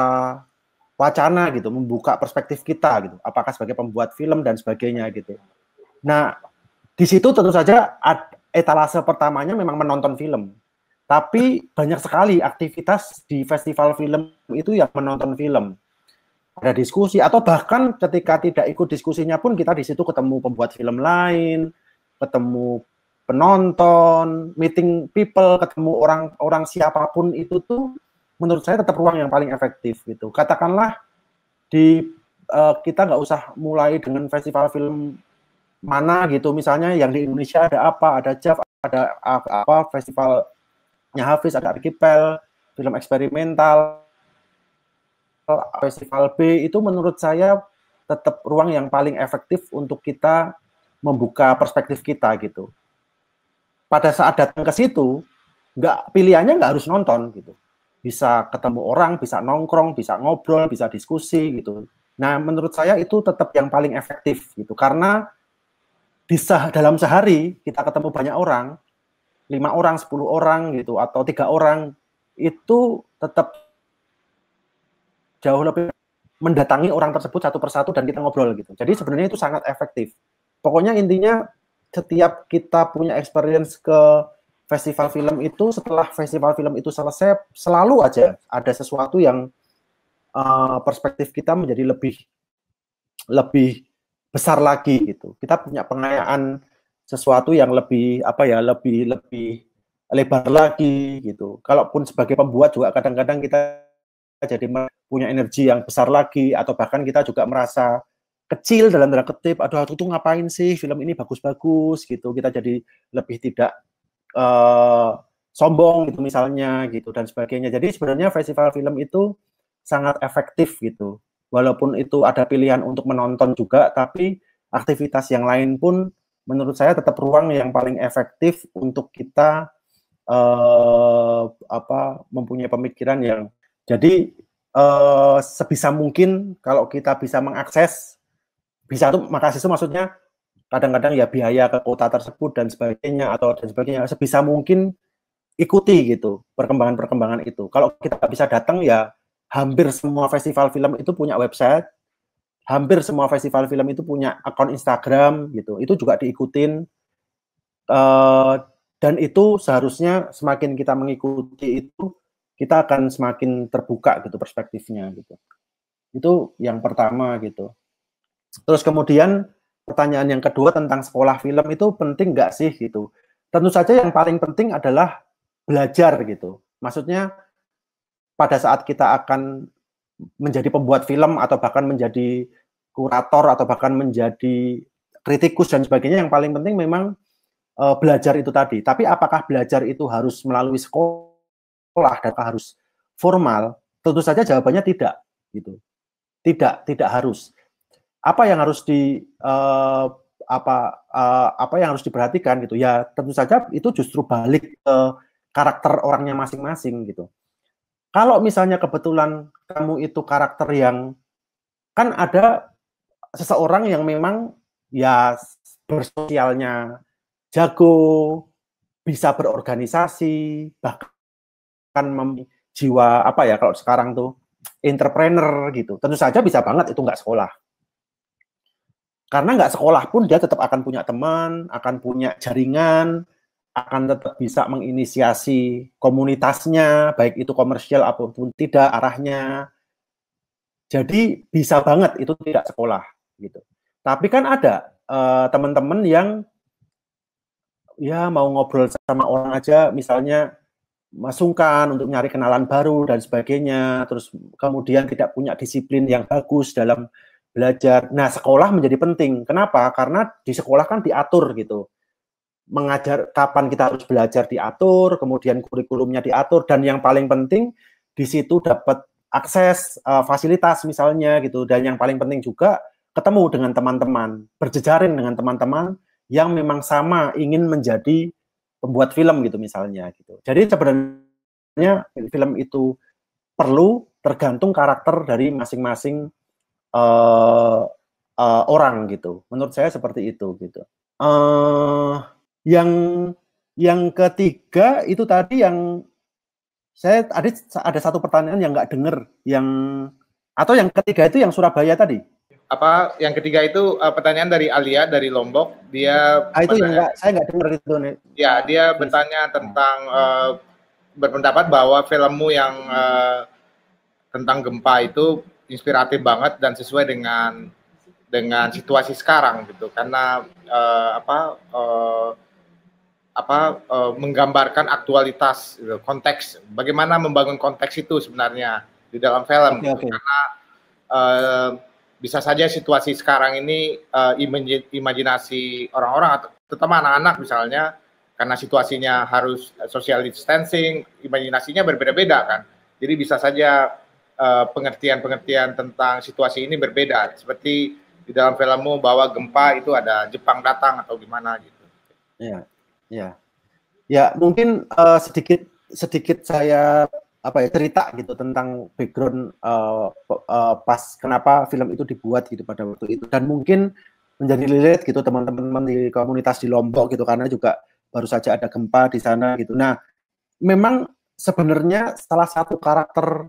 wacana gitu, membuka perspektif kita gitu, apakah sebagai pembuat film dan sebagainya gitu. Nah, di situ tentu saja etalase pertamanya memang menonton film. Tapi banyak sekali aktivitas di festival film itu yang menonton film ada diskusi atau bahkan ketika tidak ikut diskusinya pun kita di situ ketemu pembuat film lain, ketemu penonton, meeting people, ketemu orang-orang siapapun itu tuh menurut saya tetap ruang yang paling efektif gitu. Katakanlah di uh, kita nggak usah mulai dengan festival film mana gitu, misalnya yang di Indonesia ada apa, ada JAV, ada apa festivalnya Hafiz, ada Arkipel, film eksperimental, festival B itu menurut saya tetap ruang yang paling efektif untuk kita membuka perspektif kita gitu. Pada saat datang ke situ, nggak pilihannya nggak harus nonton gitu. Bisa ketemu orang, bisa nongkrong, bisa ngobrol, bisa diskusi gitu. Nah, menurut saya itu tetap yang paling efektif gitu karena di dalam sehari kita ketemu banyak orang, lima orang, sepuluh orang gitu atau tiga orang itu tetap jauh lebih mendatangi orang tersebut satu persatu dan kita ngobrol gitu. Jadi sebenarnya itu sangat efektif. Pokoknya intinya setiap kita punya experience ke festival film itu setelah festival film itu selesai selalu aja ada sesuatu yang uh, perspektif kita menjadi lebih lebih besar lagi gitu. Kita punya pengayaan sesuatu yang lebih apa ya lebih lebih lebar lagi gitu. Kalaupun sebagai pembuat juga kadang-kadang kita jadi punya energi yang besar lagi atau bahkan kita juga merasa kecil dalam tanda ketip aduh aku tuh ngapain sih film ini bagus-bagus gitu kita jadi lebih tidak uh, sombong gitu misalnya gitu dan sebagainya jadi sebenarnya festival film itu sangat efektif gitu walaupun itu ada pilihan untuk menonton juga tapi aktivitas yang lain pun menurut saya tetap ruang yang paling efektif untuk kita uh, apa mempunyai pemikiran yang jadi eh, sebisa mungkin kalau kita bisa mengakses bisa tuh makasih itu maksudnya kadang-kadang ya biaya ke kota tersebut dan sebagainya atau dan sebagainya sebisa mungkin ikuti gitu perkembangan-perkembangan itu. Kalau kita bisa datang ya hampir semua festival film itu punya website, hampir semua festival film itu punya akun Instagram gitu. Itu juga diikutin uh, dan itu seharusnya semakin kita mengikuti itu kita akan semakin terbuka gitu perspektifnya gitu. Itu yang pertama gitu. Terus kemudian pertanyaan yang kedua tentang sekolah film itu penting nggak sih gitu. Tentu saja yang paling penting adalah belajar gitu. Maksudnya pada saat kita akan menjadi pembuat film atau bahkan menjadi kurator atau bahkan menjadi kritikus dan sebagainya yang paling penting memang uh, belajar itu tadi. Tapi apakah belajar itu harus melalui sekolah sekolah dan harus formal? Tentu saja jawabannya tidak, gitu. Tidak, tidak harus. Apa yang harus di uh, apa uh, apa yang harus diperhatikan gitu? Ya tentu saja itu justru balik ke karakter orangnya masing-masing gitu. Kalau misalnya kebetulan kamu itu karakter yang kan ada seseorang yang memang ya bersosialnya jago, bisa berorganisasi, bahkan akan jiwa apa ya kalau sekarang tuh entrepreneur gitu. Tentu saja bisa banget itu nggak sekolah. Karena nggak sekolah pun dia tetap akan punya teman, akan punya jaringan, akan tetap bisa menginisiasi komunitasnya, baik itu komersial apapun tidak arahnya. Jadi bisa banget itu tidak sekolah gitu. Tapi kan ada teman eh, teman-teman yang ya mau ngobrol sama orang aja, misalnya masukkan untuk nyari kenalan baru dan sebagainya, terus kemudian tidak punya disiplin yang bagus dalam belajar. Nah, sekolah menjadi penting. Kenapa? Karena di sekolah kan diatur gitu. Mengajar kapan kita harus belajar diatur, kemudian kurikulumnya diatur dan yang paling penting di situ dapat akses uh, fasilitas misalnya gitu dan yang paling penting juga ketemu dengan teman-teman, berjejaring dengan teman-teman yang memang sama ingin menjadi pembuat film gitu misalnya gitu. Jadi sebenarnya film itu perlu tergantung karakter dari masing-masing uh, uh, orang gitu. Menurut saya seperti itu gitu. Uh, yang yang ketiga itu tadi yang saya ada ada satu pertanyaan yang nggak dengar yang atau yang ketiga itu yang Surabaya tadi apa yang ketiga itu uh, pertanyaan dari Alia dari Lombok dia ah, itu bertanya, enggak, saya nggak dengar itu nih ya dia bertanya tentang uh, berpendapat bahwa filmmu yang uh, tentang gempa itu inspiratif banget dan sesuai dengan dengan situasi sekarang gitu karena uh, apa uh, apa uh, menggambarkan aktualitas gitu, konteks bagaimana membangun konteks itu sebenarnya di dalam film okay, gitu. okay. karena uh, bisa saja situasi sekarang ini uh, imajinasi orang-orang, atau terutama anak-anak misalnya, karena situasinya harus social distancing, imajinasinya berbeda-beda kan. Jadi bisa saja eh, pengertian-pengertian uh, tentang situasi ini berbeda. Seperti di dalam filmmu bahwa gempa itu ada Jepang datang atau gimana gitu. Ya, ya, ya mungkin uh, sedikit sedikit saya apa ya cerita gitu tentang background uh, uh, pas kenapa film itu dibuat gitu pada waktu itu dan mungkin menjadi lilit gitu teman-teman di komunitas di Lombok gitu karena juga baru saja ada gempa di sana gitu. Nah, memang sebenarnya salah satu karakter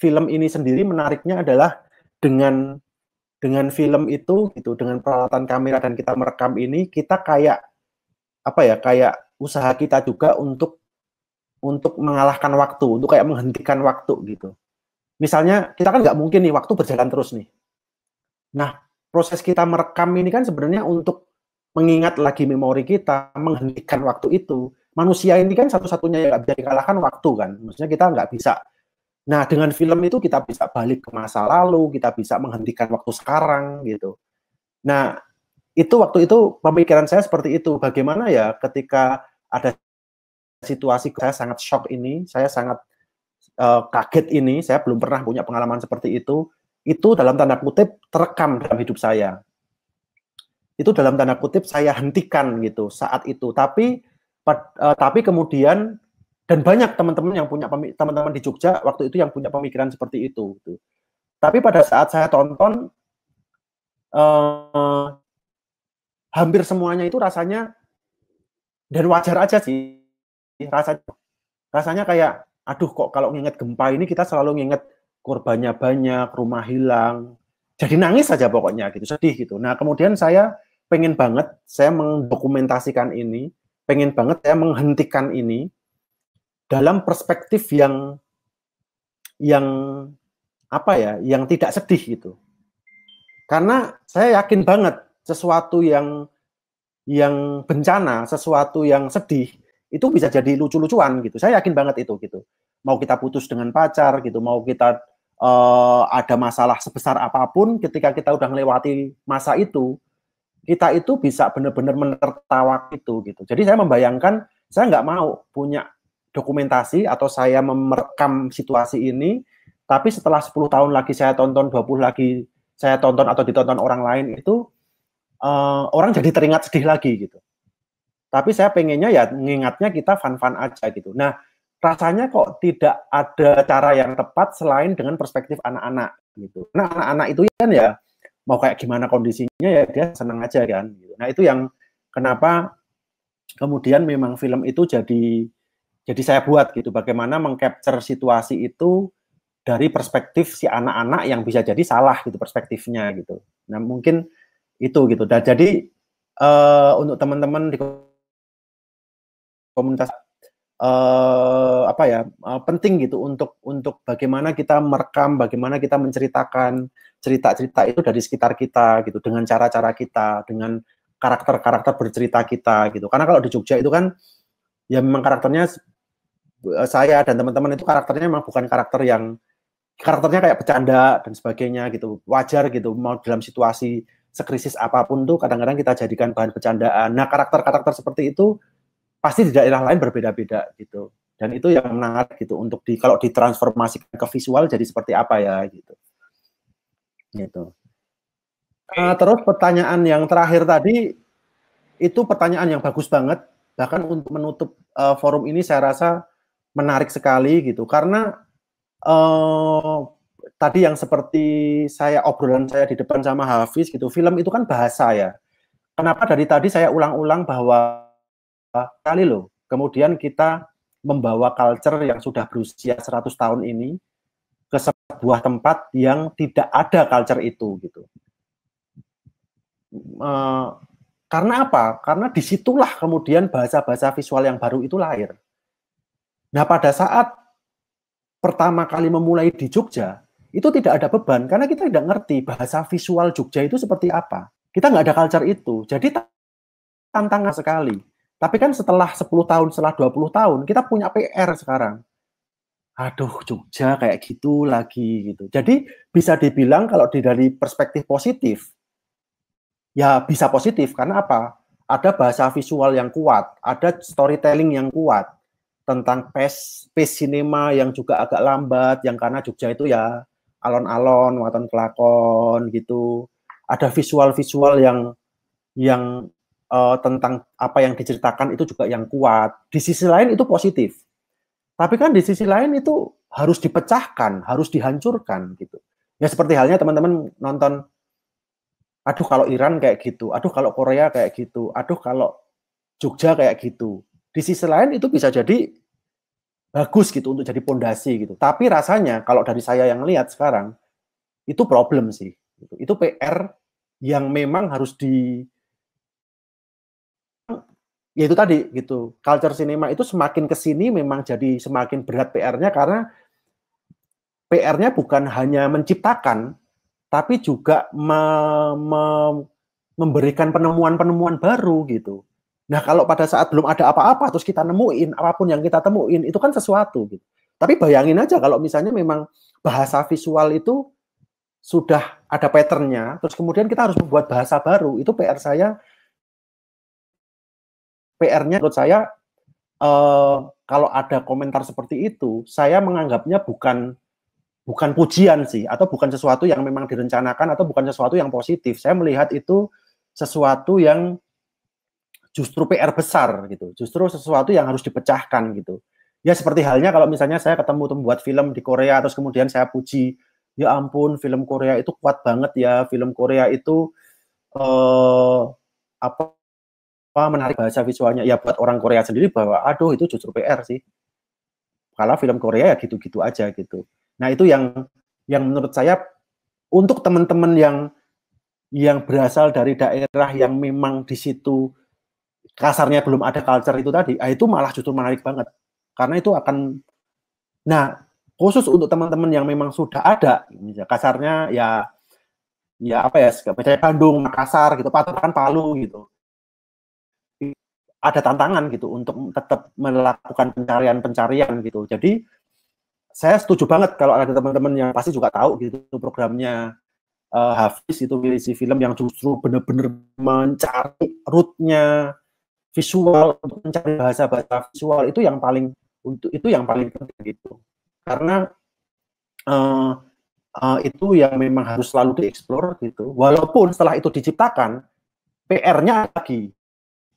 film ini sendiri menariknya adalah dengan dengan film itu gitu dengan peralatan kamera dan kita merekam ini kita kayak apa ya kayak usaha kita juga untuk untuk mengalahkan waktu, untuk kayak menghentikan waktu gitu. Misalnya kita kan nggak mungkin nih waktu berjalan terus nih. Nah proses kita merekam ini kan sebenarnya untuk mengingat lagi memori kita, menghentikan waktu itu. Manusia ini kan satu-satunya yang nggak bisa dikalahkan waktu kan. Maksudnya kita nggak bisa Nah, dengan film itu kita bisa balik ke masa lalu, kita bisa menghentikan waktu sekarang gitu. Nah, itu waktu itu pemikiran saya seperti itu. Bagaimana ya ketika ada situasi saya sangat shock ini, saya sangat uh, kaget ini, saya belum pernah punya pengalaman seperti itu. Itu dalam tanda kutip terekam dalam hidup saya. Itu dalam tanda kutip saya hentikan gitu saat itu. Tapi uh, tapi kemudian dan banyak teman-teman yang punya teman-teman di Jogja waktu itu yang punya pemikiran seperti itu. Gitu. Tapi pada saat saya tonton uh, hampir semuanya itu rasanya dan wajar aja sih Iya, rasa rasanya kayak aduh kok kalau nginget gempa ini kita selalu nginget korbannya banyak, rumah hilang. Jadi nangis saja pokoknya gitu, sedih gitu. Nah, kemudian saya pengen banget saya mendokumentasikan ini, pengen banget saya menghentikan ini dalam perspektif yang yang apa ya, yang tidak sedih gitu. Karena saya yakin banget sesuatu yang yang bencana, sesuatu yang sedih itu bisa jadi lucu-lucuan gitu. Saya yakin banget itu gitu. Mau kita putus dengan pacar gitu, mau kita uh, ada masalah sebesar apapun ketika kita udah melewati masa itu, kita itu bisa benar-benar menertawak itu gitu. Jadi saya membayangkan saya nggak mau punya dokumentasi atau saya merekam situasi ini, tapi setelah 10 tahun lagi saya tonton, 20 lagi saya tonton atau ditonton orang lain itu uh, orang jadi teringat sedih lagi gitu. Tapi saya pengennya ya mengingatnya kita fun-fun aja gitu. Nah, rasanya kok tidak ada cara yang tepat selain dengan perspektif anak-anak gitu. Nah, anak-anak itu kan ya mau kayak gimana kondisinya ya dia senang aja kan. Gitu. Nah, itu yang kenapa kemudian memang film itu jadi jadi saya buat gitu bagaimana mengcapture situasi itu dari perspektif si anak-anak yang bisa jadi salah gitu perspektifnya gitu. Nah mungkin itu gitu. Dan jadi uh, untuk teman-teman di komunitas uh, apa ya uh, penting gitu untuk untuk bagaimana kita merekam, bagaimana kita menceritakan cerita-cerita itu dari sekitar kita gitu dengan cara-cara kita, dengan karakter-karakter bercerita kita gitu. Karena kalau di Jogja itu kan ya memang karakternya eh, saya dan teman-teman itu karakternya memang bukan karakter yang karakternya kayak bercanda dan sebagainya gitu. Wajar gitu mau dalam situasi sekrisis apapun tuh kadang-kadang kita jadikan bahan bercandaan. Nah, karakter-karakter seperti itu pasti di daerah lain berbeda-beda gitu. Dan itu yang menarik gitu untuk di kalau ditransformasikan ke visual jadi seperti apa ya gitu. Gitu. nah, terus pertanyaan yang terakhir tadi itu pertanyaan yang bagus banget bahkan untuk menutup uh, forum ini saya rasa menarik sekali gitu karena uh, tadi yang seperti saya obrolan saya di depan sama Hafiz gitu film itu kan bahasa ya kenapa dari tadi saya ulang-ulang bahwa kali loh. Kemudian kita membawa culture yang sudah berusia 100 tahun ini ke sebuah tempat yang tidak ada culture itu gitu. E, karena apa? Karena disitulah kemudian bahasa-bahasa visual yang baru itu lahir. Nah pada saat pertama kali memulai di Jogja, itu tidak ada beban karena kita tidak ngerti bahasa visual Jogja itu seperti apa. Kita nggak ada culture itu, jadi tantangan sekali. Tapi kan setelah 10 tahun, setelah 20 tahun, kita punya PR sekarang. Aduh, Jogja kayak gitu lagi gitu. Jadi bisa dibilang kalau dari perspektif positif, ya bisa positif karena apa? Ada bahasa visual yang kuat, ada storytelling yang kuat tentang space cinema yang juga agak lambat, yang karena Jogja itu ya alon-alon, waton kelakon gitu. Ada visual-visual yang yang uh, tentang apa yang diceritakan itu juga yang kuat. Di sisi lain itu positif. Tapi kan di sisi lain itu harus dipecahkan, harus dihancurkan gitu. Ya seperti halnya teman-teman nonton aduh kalau Iran kayak gitu, aduh kalau Korea kayak gitu, aduh kalau Jogja kayak gitu. Di sisi lain itu bisa jadi bagus gitu untuk jadi pondasi gitu. Tapi rasanya kalau dari saya yang lihat sekarang itu problem sih. Gitu. Itu PR yang memang harus di ya itu tadi gitu culture cinema itu semakin kesini memang jadi semakin berat PR-nya karena PR-nya bukan hanya menciptakan tapi juga me me memberikan penemuan-penemuan baru gitu. Nah kalau pada saat belum ada apa-apa terus kita nemuin apapun yang kita temuin itu kan sesuatu gitu. Tapi bayangin aja kalau misalnya memang bahasa visual itu sudah ada patternnya, terus kemudian kita harus membuat bahasa baru. Itu PR saya PR-nya menurut saya uh, kalau ada komentar seperti itu, saya menganggapnya bukan bukan pujian sih atau bukan sesuatu yang memang direncanakan atau bukan sesuatu yang positif. Saya melihat itu sesuatu yang justru PR besar gitu. Justru sesuatu yang harus dipecahkan gitu. Ya seperti halnya kalau misalnya saya ketemu pembuat film di Korea terus kemudian saya puji, ya ampun film Korea itu kuat banget ya, film Korea itu eh apa apa menarik bahasa visualnya ya buat orang Korea sendiri bahwa aduh itu justru PR sih kalau film Korea ya gitu-gitu aja gitu nah itu yang yang menurut saya untuk teman-teman yang yang berasal dari daerah yang memang di situ kasarnya belum ada culture itu tadi ah itu malah justru menarik banget karena itu akan nah khusus untuk teman-teman yang memang sudah ada kasarnya ya ya apa ya misalnya Bandung Makassar gitu atau bahkan Palu gitu ada tantangan gitu untuk tetap melakukan pencarian-pencarian gitu. Jadi saya setuju banget kalau ada teman-teman yang pasti juga tahu gitu programnya uh, Hafiz itu milisi film yang justru benar-benar mencari rootnya visual untuk mencari bahasa-bahasa visual itu yang paling untuk itu yang paling penting gitu. Karena uh, uh, itu yang memang harus selalu dieksplor gitu. Walaupun setelah itu diciptakan PR-nya lagi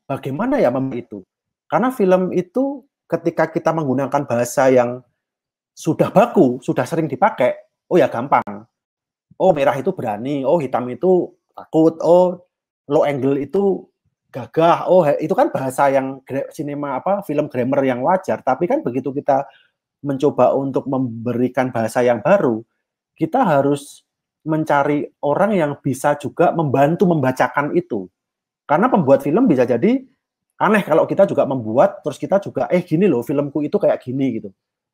bagaimana ya mem itu? Karena film itu ketika kita menggunakan bahasa yang sudah baku, sudah sering dipakai, oh ya gampang. Oh merah itu berani, oh hitam itu takut, oh low angle itu gagah, oh itu kan bahasa yang sinema apa film grammar yang wajar. Tapi kan begitu kita mencoba untuk memberikan bahasa yang baru, kita harus mencari orang yang bisa juga membantu membacakan itu. Karena pembuat film bisa jadi aneh kalau kita juga membuat terus kita juga eh gini loh filmku itu kayak gini gitu.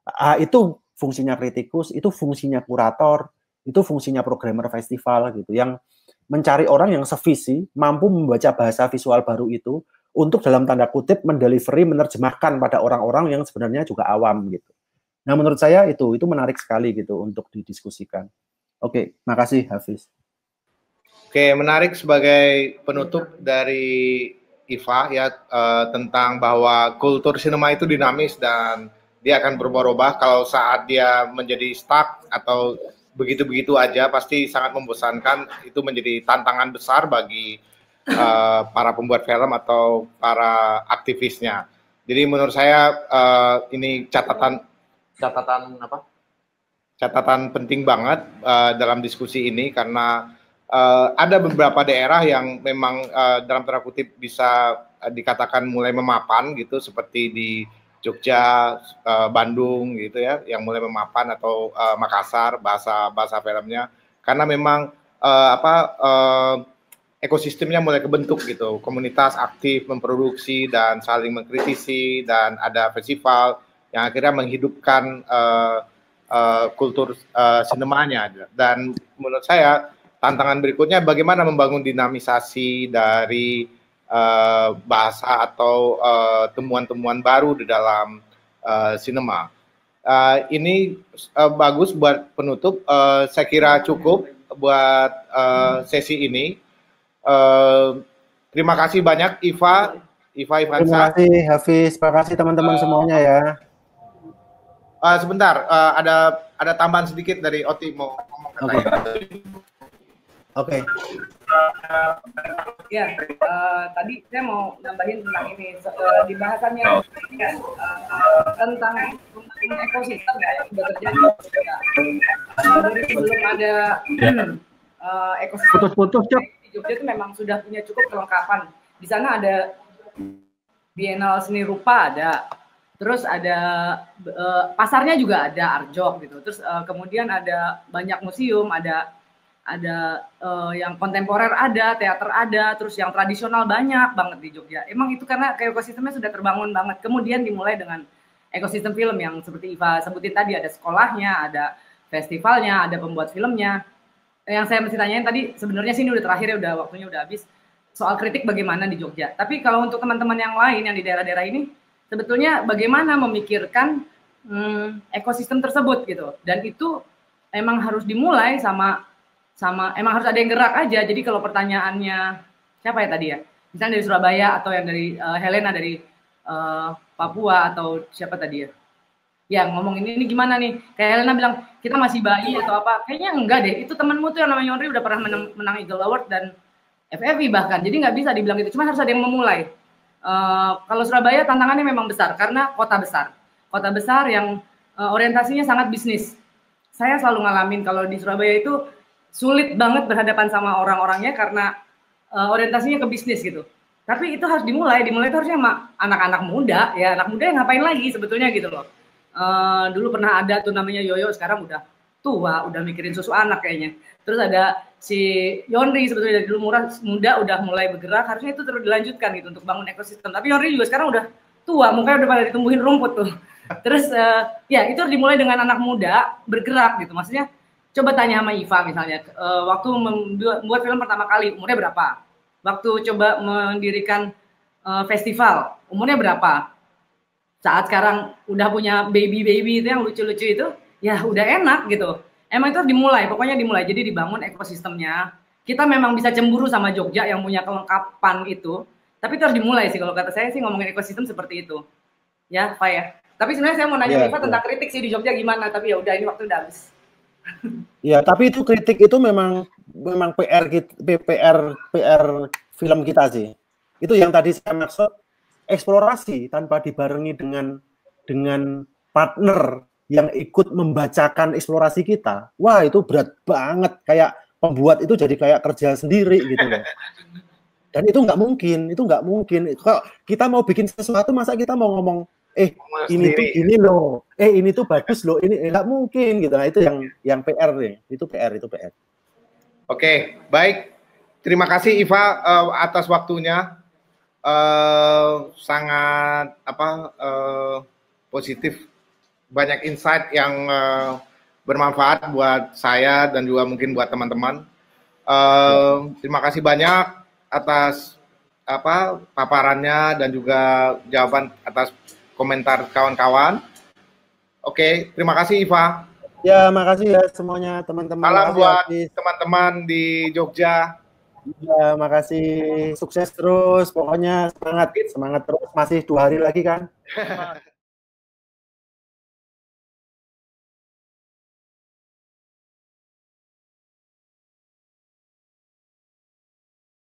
Ah, itu fungsinya kritikus, itu fungsinya kurator, itu fungsinya programmer festival gitu yang mencari orang yang sevisi, mampu membaca bahasa visual baru itu untuk dalam tanda kutip mendelivery, menerjemahkan pada orang-orang yang sebenarnya juga awam gitu. Nah, menurut saya itu itu menarik sekali gitu untuk didiskusikan. Oke, makasih Hafiz. Oke, menarik sebagai penutup dari Iva ya uh, tentang bahwa kultur sinema itu dinamis dan dia akan berubah-ubah kalau saat dia menjadi stuck atau begitu-begitu aja pasti sangat membosankan itu menjadi tantangan besar bagi uh, para pembuat film atau para aktivisnya. Jadi menurut saya uh, ini catatan catatan apa? Catatan penting banget uh, dalam diskusi ini karena uh, ada beberapa daerah yang memang uh, dalam tanda kutip bisa eh, dikatakan mulai memapan gitu seperti di Jogja, uh, Bandung gitu ya, yang mulai memapan atau uh, Makassar bahasa bahasa filmnya karena memang uh, apa uh, ekosistemnya mulai kebentuk gitu, komunitas aktif memproduksi dan saling mengkritisi dan ada festival yang akhirnya menghidupkan uh, uh, kultur uh, sinemanya dan menurut saya tantangan berikutnya bagaimana membangun dinamisasi dari uh, bahasa atau eh, temuan-temuan uh, baru di dalam eh, sinema. Uh, ini uh, bagus buat penutup. Uh, saya kira cukup buat uh, sesi ini. Uh, terima kasih banyak Iva, Iva Ivansa. Terima kasih Hafiz, terima kasih teman-teman uh, semuanya ya. Uh, sebentar, uh, ada ada tambahan sedikit dari Oti mau ngomong okay. Oke. Okay. Ya, uh, tadi saya mau nambahin tentang ini uh, di bahasannya uh, tentang ekosistem kan, ya yang sudah terjadi. Ya. Uh, belum ada uh, ekosistem putus-putus di Jogja itu memang sudah punya cukup kelengkapan. Di sana ada Bienal seni rupa ada, terus ada uh, pasarnya juga ada Arjok gitu, terus uh, kemudian ada banyak museum, ada ada uh, yang kontemporer ada, teater ada, terus yang tradisional banyak banget di Jogja. Emang itu karena ekosistemnya sudah terbangun banget. Kemudian dimulai dengan ekosistem film yang seperti Iva sebutin tadi ada sekolahnya, ada festivalnya, ada pembuat filmnya. Eh, yang saya mesti tanyain tadi sebenarnya sini udah terakhir ya udah waktunya udah habis soal kritik bagaimana di Jogja. Tapi kalau untuk teman-teman yang lain yang di daerah-daerah ini sebetulnya bagaimana memikirkan hmm, ekosistem tersebut gitu. Dan itu emang harus dimulai sama sama emang harus ada yang gerak aja. Jadi kalau pertanyaannya siapa ya tadi ya? Misalnya dari Surabaya atau yang dari uh, Helena dari uh, Papua atau siapa tadi ya? Ya ngomong ini, ini gimana nih? Kayak Helena bilang kita masih bayi atau apa? Kayaknya enggak deh. Itu temanmu tuh yang namanya Yonri udah pernah menang, menang Eagle Award dan FFI bahkan. Jadi nggak bisa dibilang itu. Cuma harus ada yang memulai. Uh, kalau Surabaya tantangannya memang besar karena kota besar. Kota besar yang uh, orientasinya sangat bisnis. Saya selalu ngalamin kalau di Surabaya itu sulit banget berhadapan sama orang-orangnya karena uh, orientasinya ke bisnis gitu. Tapi itu harus dimulai, dimulai itu harusnya sama anak-anak muda ya, anak muda yang ngapain lagi sebetulnya gitu loh. Uh, dulu pernah ada tuh namanya Yoyo, sekarang udah tua, udah mikirin susu anak kayaknya. Terus ada si Yonri sebetulnya dari dulu murah, muda udah mulai bergerak, harusnya itu terus dilanjutkan gitu untuk bangun ekosistem. Tapi Yonri juga sekarang udah tua, mungkin udah pada ditumbuhin rumput tuh. Terus uh, ya itu harus dimulai dengan anak muda bergerak gitu, maksudnya Coba tanya sama Iva misalnya, uh, waktu membuat film pertama kali umurnya berapa? Waktu coba mendirikan uh, festival umurnya berapa? Saat sekarang udah punya baby-baby itu yang lucu-lucu itu, ya udah enak gitu. Emang itu dimulai, pokoknya dimulai. Jadi dibangun ekosistemnya. Kita memang bisa cemburu sama Jogja yang punya kelengkapan itu, tapi itu harus dimulai sih kalau kata saya sih ngomongin ekosistem seperti itu. Ya, Pak ya. Tapi sebenarnya saya mau nanya yeah, Iva yeah. tentang kritik sih di Jogja gimana, tapi ya udah ini waktu udah habis. Ya, tapi itu kritik itu memang memang PR PPR, PR film kita sih. Itu yang tadi saya maksud eksplorasi tanpa dibarengi dengan dengan partner yang ikut membacakan eksplorasi kita. Wah, itu berat banget kayak pembuat itu jadi kayak kerja sendiri gitu loh. Dan itu nggak mungkin, itu nggak mungkin. Kalau kita mau bikin sesuatu masa kita mau ngomong eh ini tuh ini loh, eh ini tuh bagus loh, ini enggak eh, mungkin gitu. Nah itu yang yang PR nih, itu PR itu PR. Oke, baik. Terima kasih Iva uh, atas waktunya. Uh, sangat apa uh, positif, banyak insight yang uh, bermanfaat buat saya dan juga mungkin buat teman-teman. Uh, terima kasih banyak atas apa paparannya dan juga jawaban atas komentar kawan-kawan. Oke, terima kasih Iva. Ya, makasih ya semuanya teman-teman. Salam makasih, buat teman-teman di Jogja. Ya, makasih. Sukses terus. Pokoknya semangat. Semangat terus. Masih dua hari lagi kan?